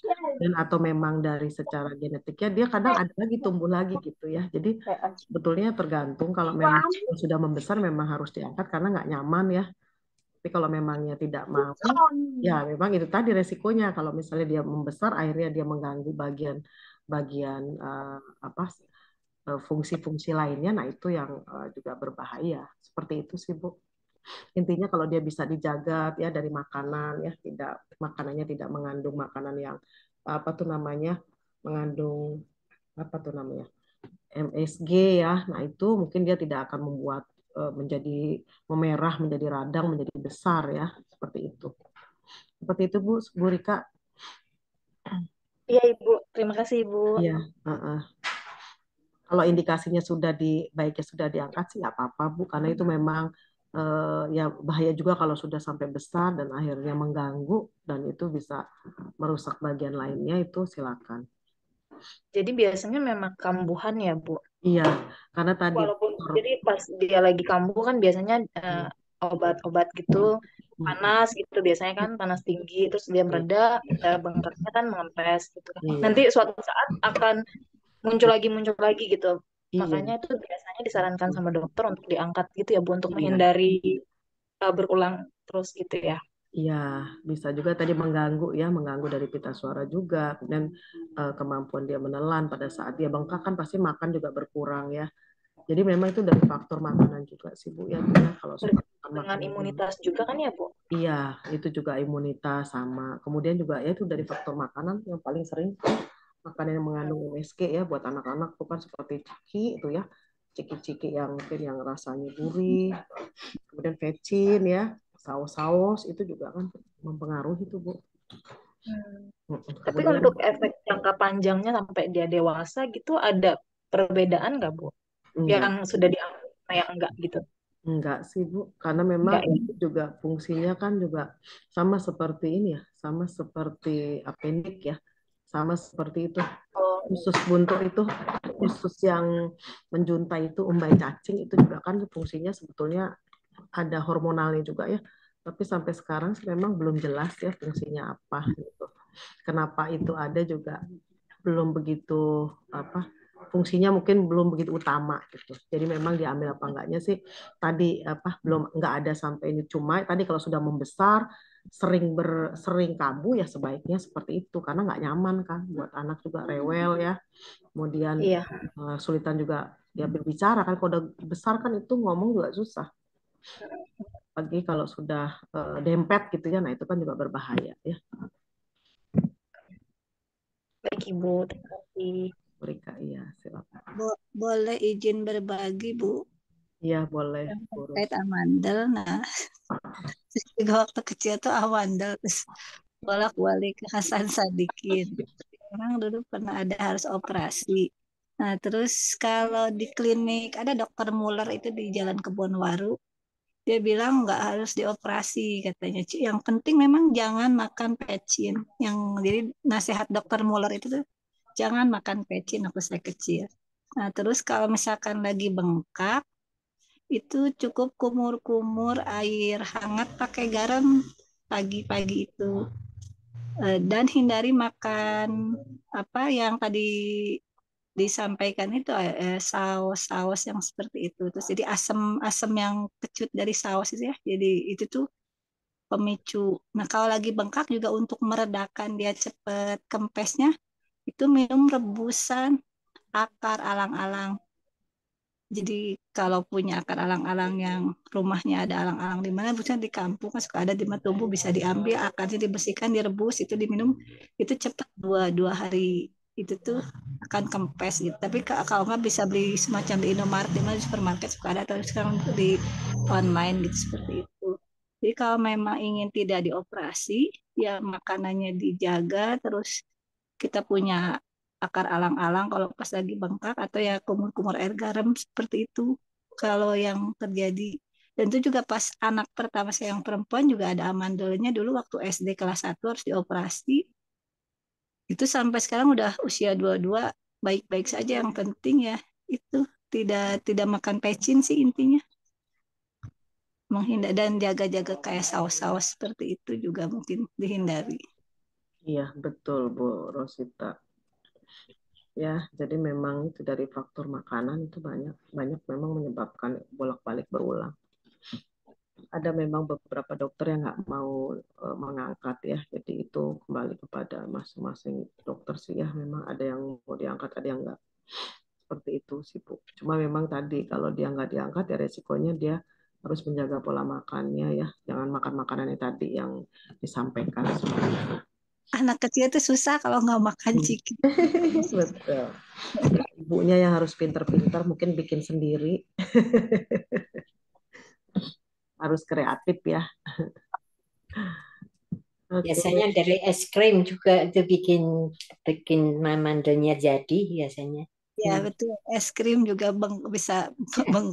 iya. dan atau memang dari secara genetiknya dia kadang ada lagi tumbuh lagi gitu ya jadi iya. betulnya tergantung kalau iya. memang sudah membesar memang harus diangkat karena nggak nyaman ya tapi kalau memangnya tidak mau, ya memang itu tadi resikonya. Kalau misalnya dia membesar, akhirnya dia mengganggu bagian bagian uh, apa eh, fungsi-fungsi lainnya nah itu yang uh, juga berbahaya seperti itu sih Bu intinya kalau dia bisa dijaga ya dari makanan ya tidak makanannya tidak mengandung makanan yang apa tuh namanya mengandung apa tuh namanya MSG ya nah itu mungkin dia tidak akan membuat menjadi memerah menjadi radang menjadi besar ya seperti itu seperti itu Bu Bu Rika Iya Ibu, terima kasih Ibu. Iya, uh -uh. Kalau indikasinya sudah di baiknya sudah diangkat sih nggak apa-apa Bu, karena itu hmm. memang uh, ya bahaya juga kalau sudah sampai besar dan akhirnya mengganggu dan itu bisa merusak bagian lainnya itu silakan. Jadi biasanya memang kambuhan ya Bu. Iya, karena tadi walaupun jadi pas dia lagi kambuh kan biasanya uh, obat-obat gitu hmm. panas gitu biasanya kan panas tinggi terus dia iya. mereda ya bengkaknya kan mengempes gitu iya. nanti suatu saat akan muncul lagi muncul lagi gitu iya. makanya itu biasanya disarankan sama dokter untuk diangkat gitu ya bu untuk iya. menghindari uh, berulang terus gitu ya Iya, bisa juga tadi mengganggu ya, mengganggu dari pita suara juga. Kemudian e, kemampuan dia menelan pada saat dia bengkak kan pasti makan juga berkurang ya. Jadi memang itu dari faktor makanan juga sih Bu ya. kalau sering dengan makanan, imunitas juga kan ya Bu? Iya, itu juga imunitas sama. Kemudian juga ya itu dari faktor makanan yang paling sering makanan yang mengandung MSG ya buat anak-anak itu kan seperti ciki itu ya. Ciki-ciki yang mungkin yang rasanya gurih. Kemudian vecin ya, saus-saus itu juga kan mempengaruhi itu Bu. Hmm. Tapi untuk efek jangka panjangnya sampai dia dewasa gitu ada perbedaan nggak Bu? enggak. yang sudah diambil yang enggak gitu enggak sih bu karena memang enggak, ya? itu juga fungsinya kan juga sama seperti ini ya sama seperti apendik ya sama seperti itu oh. usus buntu itu usus yang menjuntai itu umbai cacing itu juga kan fungsinya sebetulnya ada hormonalnya juga ya tapi sampai sekarang sih memang belum jelas ya fungsinya apa gitu kenapa itu ada juga belum begitu apa fungsinya mungkin belum begitu utama gitu. Jadi memang diambil apa enggaknya sih tadi apa belum enggak ada sampai ini cuma tadi kalau sudah membesar sering ber sering kamu ya sebaiknya seperti itu karena nggak nyaman kan buat anak juga rewel ya. Kemudian iya. uh, eh, sulitan juga dia berbicara kan kalau udah besar kan itu ngomong juga susah. Pagi kalau sudah uh, dempet gitu ya nah itu kan juga berbahaya ya. Baik Ibu, terima kasih. Rika, iya silakan. Bo boleh izin berbagi, Bu? Iya, boleh. Terkait amandel, nah. Juga waktu kecil tuh amandel, terus bolak-balik ke Hasan Sadikin. Orang dulu pernah ada harus operasi. Nah, terus kalau di klinik, ada dokter Muller itu di Jalan Kebon Waru dia bilang nggak harus dioperasi katanya yang penting memang jangan makan pecin yang jadi nasihat dokter Muller itu tuh jangan makan peci nafas saya kecil. Nah, terus kalau misalkan lagi bengkak, itu cukup kumur-kumur air hangat pakai garam pagi-pagi itu eh, dan hindari makan apa yang tadi disampaikan itu eh, eh, saus-saus yang seperti itu terus jadi asam asam yang kecut dari saus itu ya jadi itu tuh pemicu nah kalau lagi bengkak juga untuk meredakan dia cepet kempesnya itu minum rebusan akar alang-alang. Jadi kalau punya akar alang-alang yang rumahnya ada alang-alang di mana, bukan di kampung kan suka ada di tumbuh bisa diambil akarnya dibersihkan direbus itu diminum itu cepat dua dua hari itu tuh akan kempes gitu. Tapi kalau nggak bisa beli semacam di Indomaret di mana di supermarket suka ada atau sekarang di online gitu seperti itu. Jadi kalau memang ingin tidak dioperasi ya makanannya dijaga terus kita punya akar alang-alang kalau pas lagi bengkak atau ya kumur-kumur air garam seperti itu kalau yang terjadi dan itu juga pas anak pertama saya yang perempuan juga ada amandelnya dulu waktu SD kelas 1 harus dioperasi itu sampai sekarang udah usia 22 baik-baik saja yang penting ya itu tidak tidak makan pecin sih intinya menghindar dan jaga-jaga kayak saus-saus seperti itu juga mungkin dihindari. Iya, betul Bu Rosita. Ya, jadi memang itu dari faktor makanan itu banyak banyak memang menyebabkan bolak-balik berulang. Ada memang beberapa dokter yang nggak mau e, mengangkat ya, jadi itu kembali kepada masing-masing dokter sih ya. Memang ada yang mau diangkat, ada yang nggak. Seperti itu sih Bu. Cuma memang tadi kalau dia nggak diangkat ya resikonya dia harus menjaga pola makannya ya, jangan makan makanan yang tadi yang disampaikan. Semuanya anak kecil itu susah kalau nggak makan hmm. ciki. Betul. Ibunya yang harus pinter-pinter, mungkin bikin sendiri. harus kreatif ya. Okay. Biasanya dari es krim juga itu bikin bikin mandelnya jadi biasanya. Ya hmm. betul, es krim juga beng, bisa ya. beng.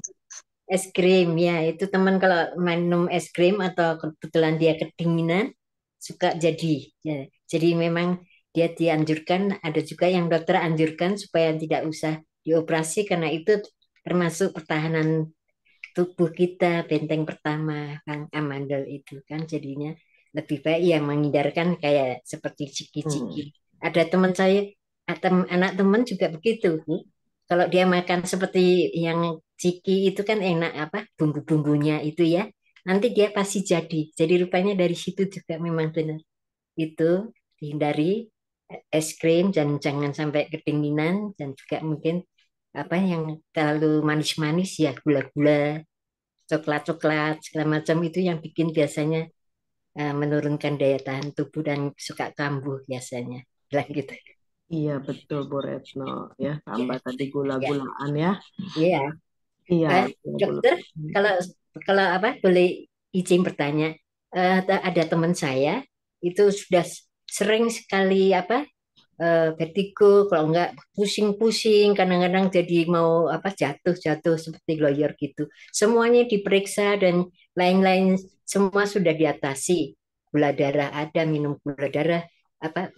Es krim ya itu teman kalau minum es krim atau kebetulan dia kedinginan suka jadi. Ya. Jadi memang dia dianjurkan, ada juga yang dokter anjurkan supaya tidak usah dioperasi karena itu termasuk pertahanan tubuh kita, benteng pertama Kang Amandel eh, itu kan jadinya lebih baik yang menghindarkan kayak seperti ciki-ciki. Hmm. Ada teman saya, atau eh, anak teman juga begitu. Kalau dia makan seperti yang ciki itu kan enak apa bumbu-bumbunya itu ya. Nanti dia pasti jadi. Jadi rupanya dari situ juga memang benar. Itu dihindari es krim dan jangan sampai kedinginan dan juga mungkin apa yang terlalu manis-manis ya gula-gula coklat-coklat segala macam itu yang bikin biasanya eh, menurunkan daya tahan tubuh dan suka kambuh biasanya gitu iya betul Bu Retno ya tambah tadi gula-gulaan ya iya iya eh, dokter kalau kalau apa boleh izin bertanya uh, ada teman saya itu sudah sering sekali apa uh, eh, vertigo kalau enggak pusing-pusing kadang-kadang jadi mau apa jatuh-jatuh seperti lawyer gitu semuanya diperiksa dan lain-lain semua sudah diatasi gula darah ada minum gula darah apa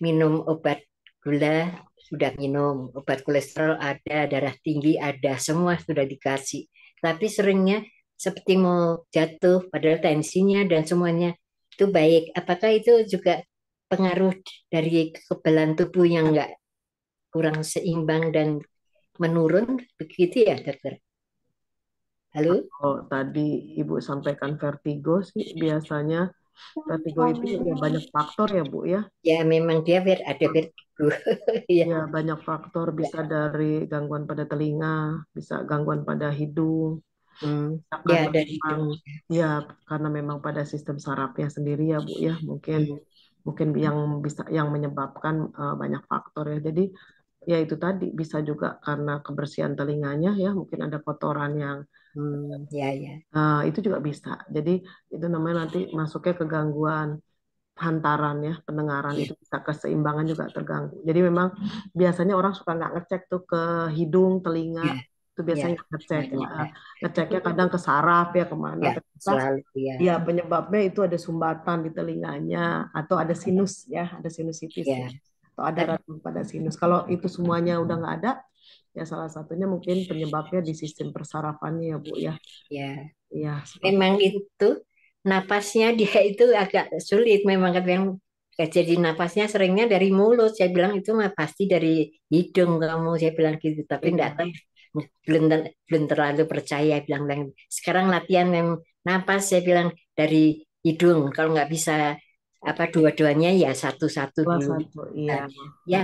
minum obat gula sudah minum obat kolesterol ada darah tinggi ada semua sudah dikasih tapi seringnya seperti mau jatuh padahal tensinya dan semuanya itu baik. Apakah itu juga pengaruh dari kekebalan tubuh yang enggak kurang seimbang dan menurun begitu ya dokter? Halo? Oh, tadi Ibu sampaikan vertigo sih biasanya vertigo itu ya banyak faktor ya Bu ya? Ya memang dia ver ada vertigo. ya. ya banyak faktor bisa ya. dari gangguan pada telinga, bisa gangguan pada hidung, Hmm. Ya, karena dari memang, itu. Ya, karena memang pada sistem sarafnya sendiri ya, Bu ya, hmm. mungkin hmm. mungkin yang bisa yang menyebabkan uh, banyak faktor ya. Jadi ya itu tadi bisa juga karena kebersihan telinganya ya, mungkin ada kotoran yang hmm, ya ya. Uh, itu juga bisa. Jadi itu namanya nanti masuknya ke gangguan hantaran ya pendengaran iya. itu bisa keseimbangan juga terganggu. Jadi memang biasanya orang suka nggak ngecek tuh ke hidung, telinga, yeah itu iya, biasanya yeah, ngecek ya. Iya. ngeceknya kadang ke saraf ya kemana yeah, iya, ternyata selalu, ya. ya penyebabnya itu ada sumbatan di telinganya atau ada sinus ya ada sinusitis ya. atau ada radang pada sinus kalau itu semuanya udah nggak ada ya salah satunya mungkin penyebabnya di sistem persarafannya ya bu ya ya ya memang itu napasnya dia itu agak sulit memang kadang ya jadi napasnya seringnya dari mulut saya bilang itu mah pasti dari hidung kamu saya bilang gitu tapi enggak tahu belum belum terlalu percaya bilang bilang sekarang latihan yang napas saya bilang dari hidung kalau nggak bisa apa dua-duanya ya satu-satu dulu satu, iya. Nah, ya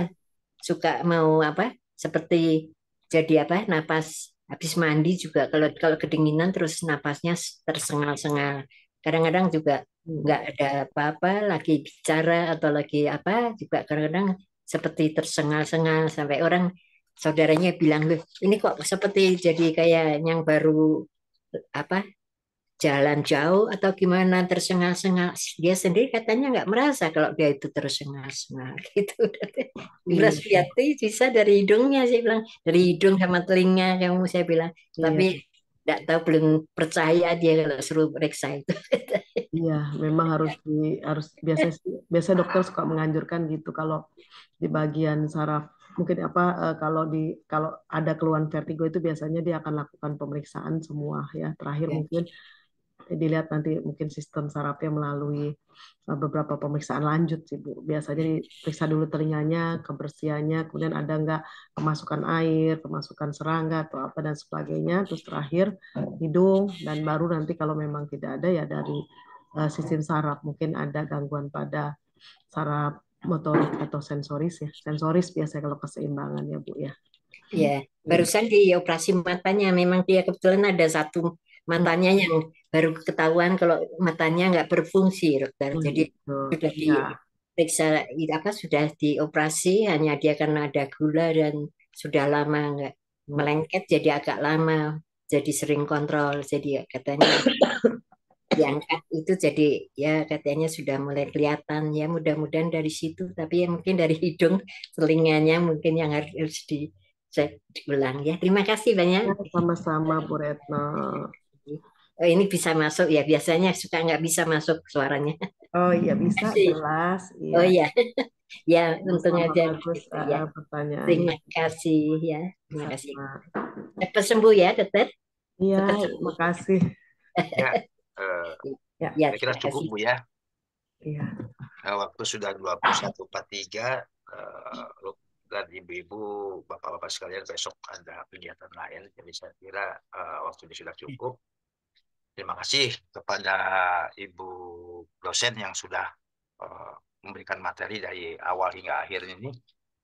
suka mau apa seperti jadi apa napas habis mandi juga kalau kalau kedinginan terus napasnya tersengal-sengal kadang-kadang juga nggak ada apa-apa lagi bicara atau lagi apa juga kadang-kadang seperti tersengal-sengal sampai orang saudaranya bilang loh ini kok seperti jadi kayak yang baru apa jalan jauh atau gimana tersengal-sengal dia sendiri katanya nggak merasa kalau dia itu tersengal-sengal gitu beras iya, piati iya. bisa dari hidungnya sih bilang dari hidung sama telinga yang mau saya bilang iya. tapi nggak tahu belum percaya dia kalau suruh periksa itu iya memang iya. harus di harus biasa biasa dokter suka menganjurkan gitu kalau di bagian saraf mungkin apa eh, kalau di kalau ada keluhan vertigo itu biasanya dia akan lakukan pemeriksaan semua ya terakhir mungkin eh, dilihat nanti mungkin sistem sarafnya melalui eh, beberapa pemeriksaan lanjut sih Bu. Biasanya diperiksa dulu telinganya, kebersihannya, kemudian ada nggak kemasukan air, kemasukan serangga atau apa dan sebagainya. Terus terakhir hidung dan baru nanti kalau memang tidak ada ya dari sistem saraf mungkin ada gangguan pada saraf motorik atau sensoris ya sensoris biasanya kalau keseimbangan ya bu ya Iya, barusan di operasi matanya memang dia kebetulan ada satu matanya yang baru ketahuan kalau matanya nggak berfungsi dokter. Oh, jadi gitu. sudah iya. di periksa apa sudah dioperasi hanya dia karena ada gula dan sudah lama nggak melengket jadi agak lama jadi sering kontrol jadi katanya diangkat itu jadi ya katanya sudah mulai kelihatan ya mudah-mudahan dari situ tapi ya mungkin dari hidung telinganya mungkin yang harus dicek ulang ya terima kasih banyak ya, sama-sama Bu Retno oh ini bisa masuk ya biasanya suka nggak bisa masuk suaranya oh iya bisa jelas iya. oh iya ya untungnya sama aja bagus, gitu, eh, ya. pertanyaan terima kasih ya terima kasih cepat sembuh ya dokter iya terima kasih ya. Eh, ya, ya, ya, kira cukup Bu ya. ya. waktu sudah 21.43 uh, eh, dan ibu-ibu, bapak-bapak sekalian besok ada kegiatan lain jadi saya kira uh, ini sudah cukup. Terima kasih kepada ibu dosen yang sudah uh, memberikan materi dari awal hingga akhir ini.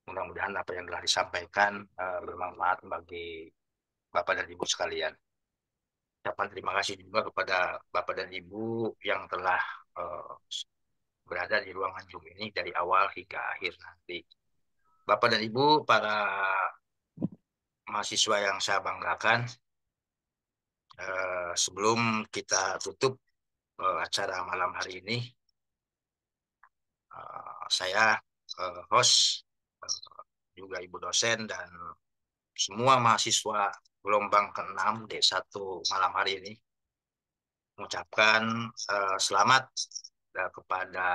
Mudah-mudahan apa yang telah disampaikan uh, bermanfaat bagi Bapak dan Ibu sekalian ucapan terima kasih juga kepada Bapak dan Ibu yang telah uh, berada di ruangan Zoom ini dari awal hingga akhir nanti. Bapak dan Ibu, para mahasiswa yang saya banggakan, uh, sebelum kita tutup uh, acara malam hari ini, uh, saya uh, host, uh, juga Ibu dosen dan semua mahasiswa gelombang ke-6 D1 malam hari ini mengucapkan uh, selamat uh, kepada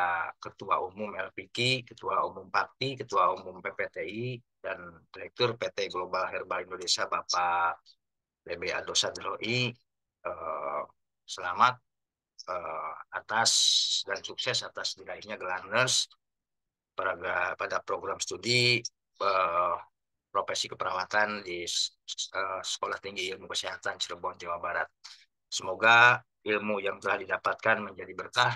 Ketua Umum LPG, Ketua Umum Parti, Ketua Umum PPTI, dan Direktur PT Global Herbal Indonesia Bapak BBA Dosadroi. Uh, eh, selamat uh, atas dan sukses atas diraihnya gelar nurse pada, pada program studi uh, profesi keperawatan di eh, Sekolah Tinggi Ilmu Kesehatan Cirebon, Jawa Barat. Semoga ilmu yang telah didapatkan menjadi berkah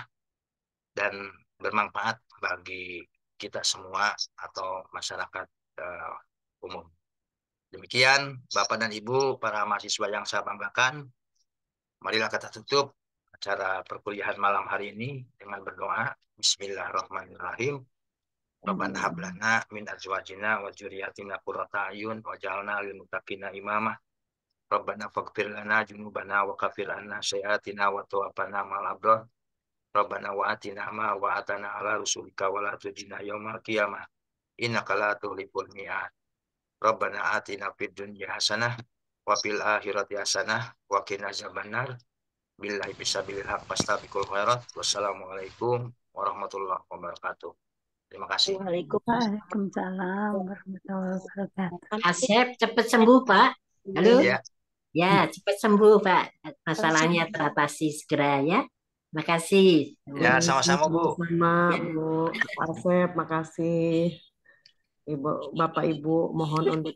dan bermanfaat bagi kita semua atau masyarakat uh, umum. Demikian Bapak dan Ibu, para mahasiswa yang saya banggakan, marilah kita tutup acara perkuliahan malam hari ini dengan berdoa. Bismillahirrahmanirrahim. Rabbana hablana min azwajina wa dzurriyyatina qurrata ayun waj'alna lil muttaqina imama. Rabbana faghfir lana junubana wa kafir anna sayiatina wa tawaffana ma'al abrar. Rabbana wa atina ma wa atana ala rusulika wa la tujina yawmal qiyamah. Innaka la tuhliful mi'ad. Rabbana atina fid dunya hasanah wa fil akhirati hasanah wa qina azabannar. Billahi bisabilillah fastabiqul khairat. Wassalamualaikum warahmatullahi wabarakatuh. Terima kasih. Waalaikumsalam warahmatullahi wabarakatuh. Asep, cepat sembuh, Pak. Halo. Iya. Ya, ya cepat sembuh, Pak. Masalahnya teratasi segera ya. Terima kasih. Ya, sama-sama, Bu. Sama, Bu. Asep, makasih. Ibu, Bapak Ibu mohon untuk